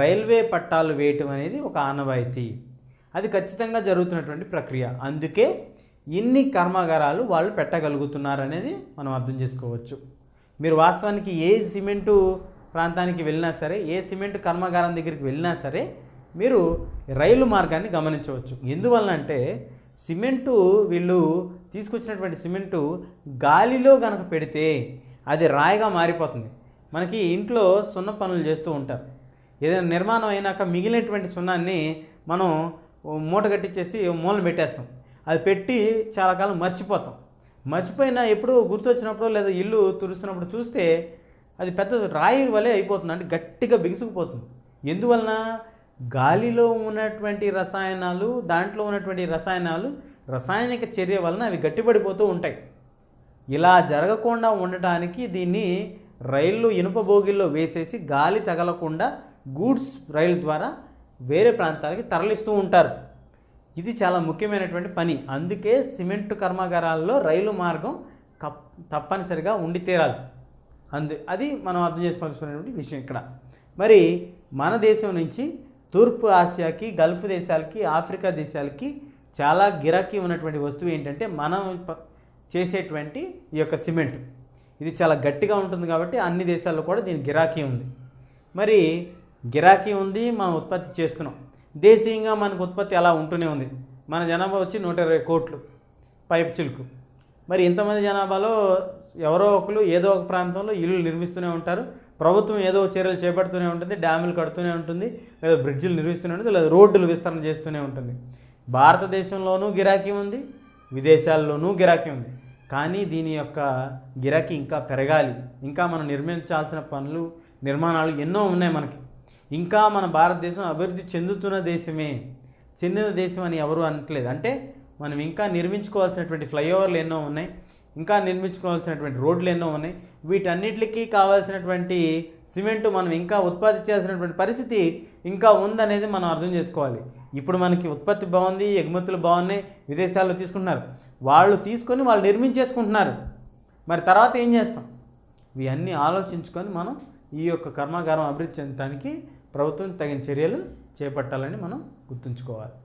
రైల్వే పట్టాలు వేయటం అనేది ఒక ఆనవాయితీ అది ఖచ్చితంగా జరుగుతున్నటువంటి ప్రక్రియ అందుకే ఇన్ని కర్మాగారాలు వాళ్ళు పెట్టగలుగుతున్నారనేది మనం అర్థం చేసుకోవచ్చు మీరు వాస్తవానికి ఏ సిమెంటు ప్రాంతానికి వెళ్ళినా సరే ఏ సిమెంట్ కర్మాగారం దగ్గరికి వెళ్ళినా సరే మీరు రైలు మార్గాన్ని గమనించవచ్చు ఎందువల్ల అంటే సిమెంటు వీళ్ళు తీసుకొచ్చినటువంటి సిమెంటు గాలిలో కనుక పెడితే అది రాయిగా మారిపోతుంది మనకి ఇంట్లో సున్న పనులు చేస్తూ ఉంటారు ఏదైనా నిర్మాణం అయినాక మిగిలినటువంటి సున్నాన్ని మనం మూట కట్టించేసి మూలం పెట్టేస్తాం అది పెట్టి చాలా కాలం మర్చిపోతాం మర్చిపోయినా ఎప్పుడో గుర్తొచ్చినప్పుడు లేదా ఇల్లు తురుస్తున్నప్పుడు చూస్తే అది పెద్ద రాయి వలె అయిపోతుంది అంటే గట్టిగా బిగుసుకుపోతుంది ఎందువలన గాలిలో ఉన్నటువంటి రసాయనాలు దాంట్లో ఉన్నటువంటి రసాయనాలు రసాయనిక చర్య వలన అవి గట్టిపడిపోతూ ఉంటాయి ఇలా జరగకుండా ఉండటానికి దీన్ని రైళ్ళు ఇనుప బోగిల్లో వేసేసి గాలి తగలకుండా గూడ్స్ రైలు ద్వారా వేరే ప్రాంతాలకి తరలిస్తూ ఉంటారు ఇది చాలా ముఖ్యమైనటువంటి పని అందుకే సిమెంట్ కర్మాగారాల్లో రైలు మార్గం కప్ తప్పనిసరిగా ఉండి తీరాలి అందు అది మనం అర్థం చేసుకోవాల్సినటువంటి విషయం ఇక్కడ మరి మన దేశం నుంచి తూర్పు ఆసియాకి గల్ఫ్ దేశాలకి ఆఫ్రికా దేశాలకి చాలా గిరాకీ ఉన్నటువంటి వస్తువు ఏంటంటే మనం చేసేటువంటి ఈ యొక్క సిమెంట్ ఇది చాలా గట్టిగా ఉంటుంది కాబట్టి అన్ని దేశాల్లో కూడా దీని గిరాకీ ఉంది మరి గిరాకీ ఉంది మనం ఉత్పత్తి చేస్తున్నాం దేశీయంగా మనకు ఉత్పత్తి అలా ఉంటూనే ఉంది మన జనాభా వచ్చి నూట ఇరవై కోట్లు పైపు చిలుకు మరి ఇంతమంది జనాభాలో ఎవరో ఒకరు ఏదో ఒక ప్రాంతంలో ఇల్లు నిర్మిస్తూనే ఉంటారు ప్రభుత్వం ఏదో చర్యలు చేపడుతూనే ఉంటుంది డ్యాములు కడుతూనే ఉంటుంది లేదా బ్రిడ్జిలు నిర్మిస్తూనే ఉంటుంది లేదా రోడ్లు విస్తరణ చేస్తూనే ఉంటుంది భారతదేశంలోనూ గిరాకీ ఉంది విదేశాల్లోనూ గిరాకీ ఉంది కానీ దీని యొక్క గిరాకీ ఇంకా పెరగాలి ఇంకా మనం నిర్మించాల్సిన పనులు నిర్మాణాలు ఎన్నో ఉన్నాయి మనకి ఇంకా మన భారతదేశం అభివృద్ధి చెందుతున్న దేశమే చెందిన దేశం అని ఎవరు అనట్లేదు అంటే మనం ఇంకా నిర్మించుకోవాల్సినటువంటి ఫ్లైఓవర్లు ఎన్నో ఉన్నాయి ఇంకా నిర్మించుకోవాల్సినటువంటి రోడ్లు ఎన్నో ఉన్నాయి వీటన్నిటికీ కావాల్సినటువంటి సిమెంట్ మనం ఇంకా ఉత్పత్తి చేయాల్సినటువంటి పరిస్థితి ఇంకా ఉందనేది మనం అర్థం చేసుకోవాలి ఇప్పుడు మనకి ఉత్పత్తి బాగుంది ఎగుమతులు బాగున్నాయి విదేశాల్లో తీసుకుంటున్నారు వాళ్ళు తీసుకొని వాళ్ళు నిర్మించేసుకుంటున్నారు మరి తర్వాత ఏం చేస్తాం ఇవన్నీ ఆలోచించుకొని మనం ఈ యొక్క కర్మాగారం అభివృద్ధి చెందడానికి ప్రభుత్వం తగిన చర్యలు చేపట్టాలని మనం గుర్తుంచుకోవాలి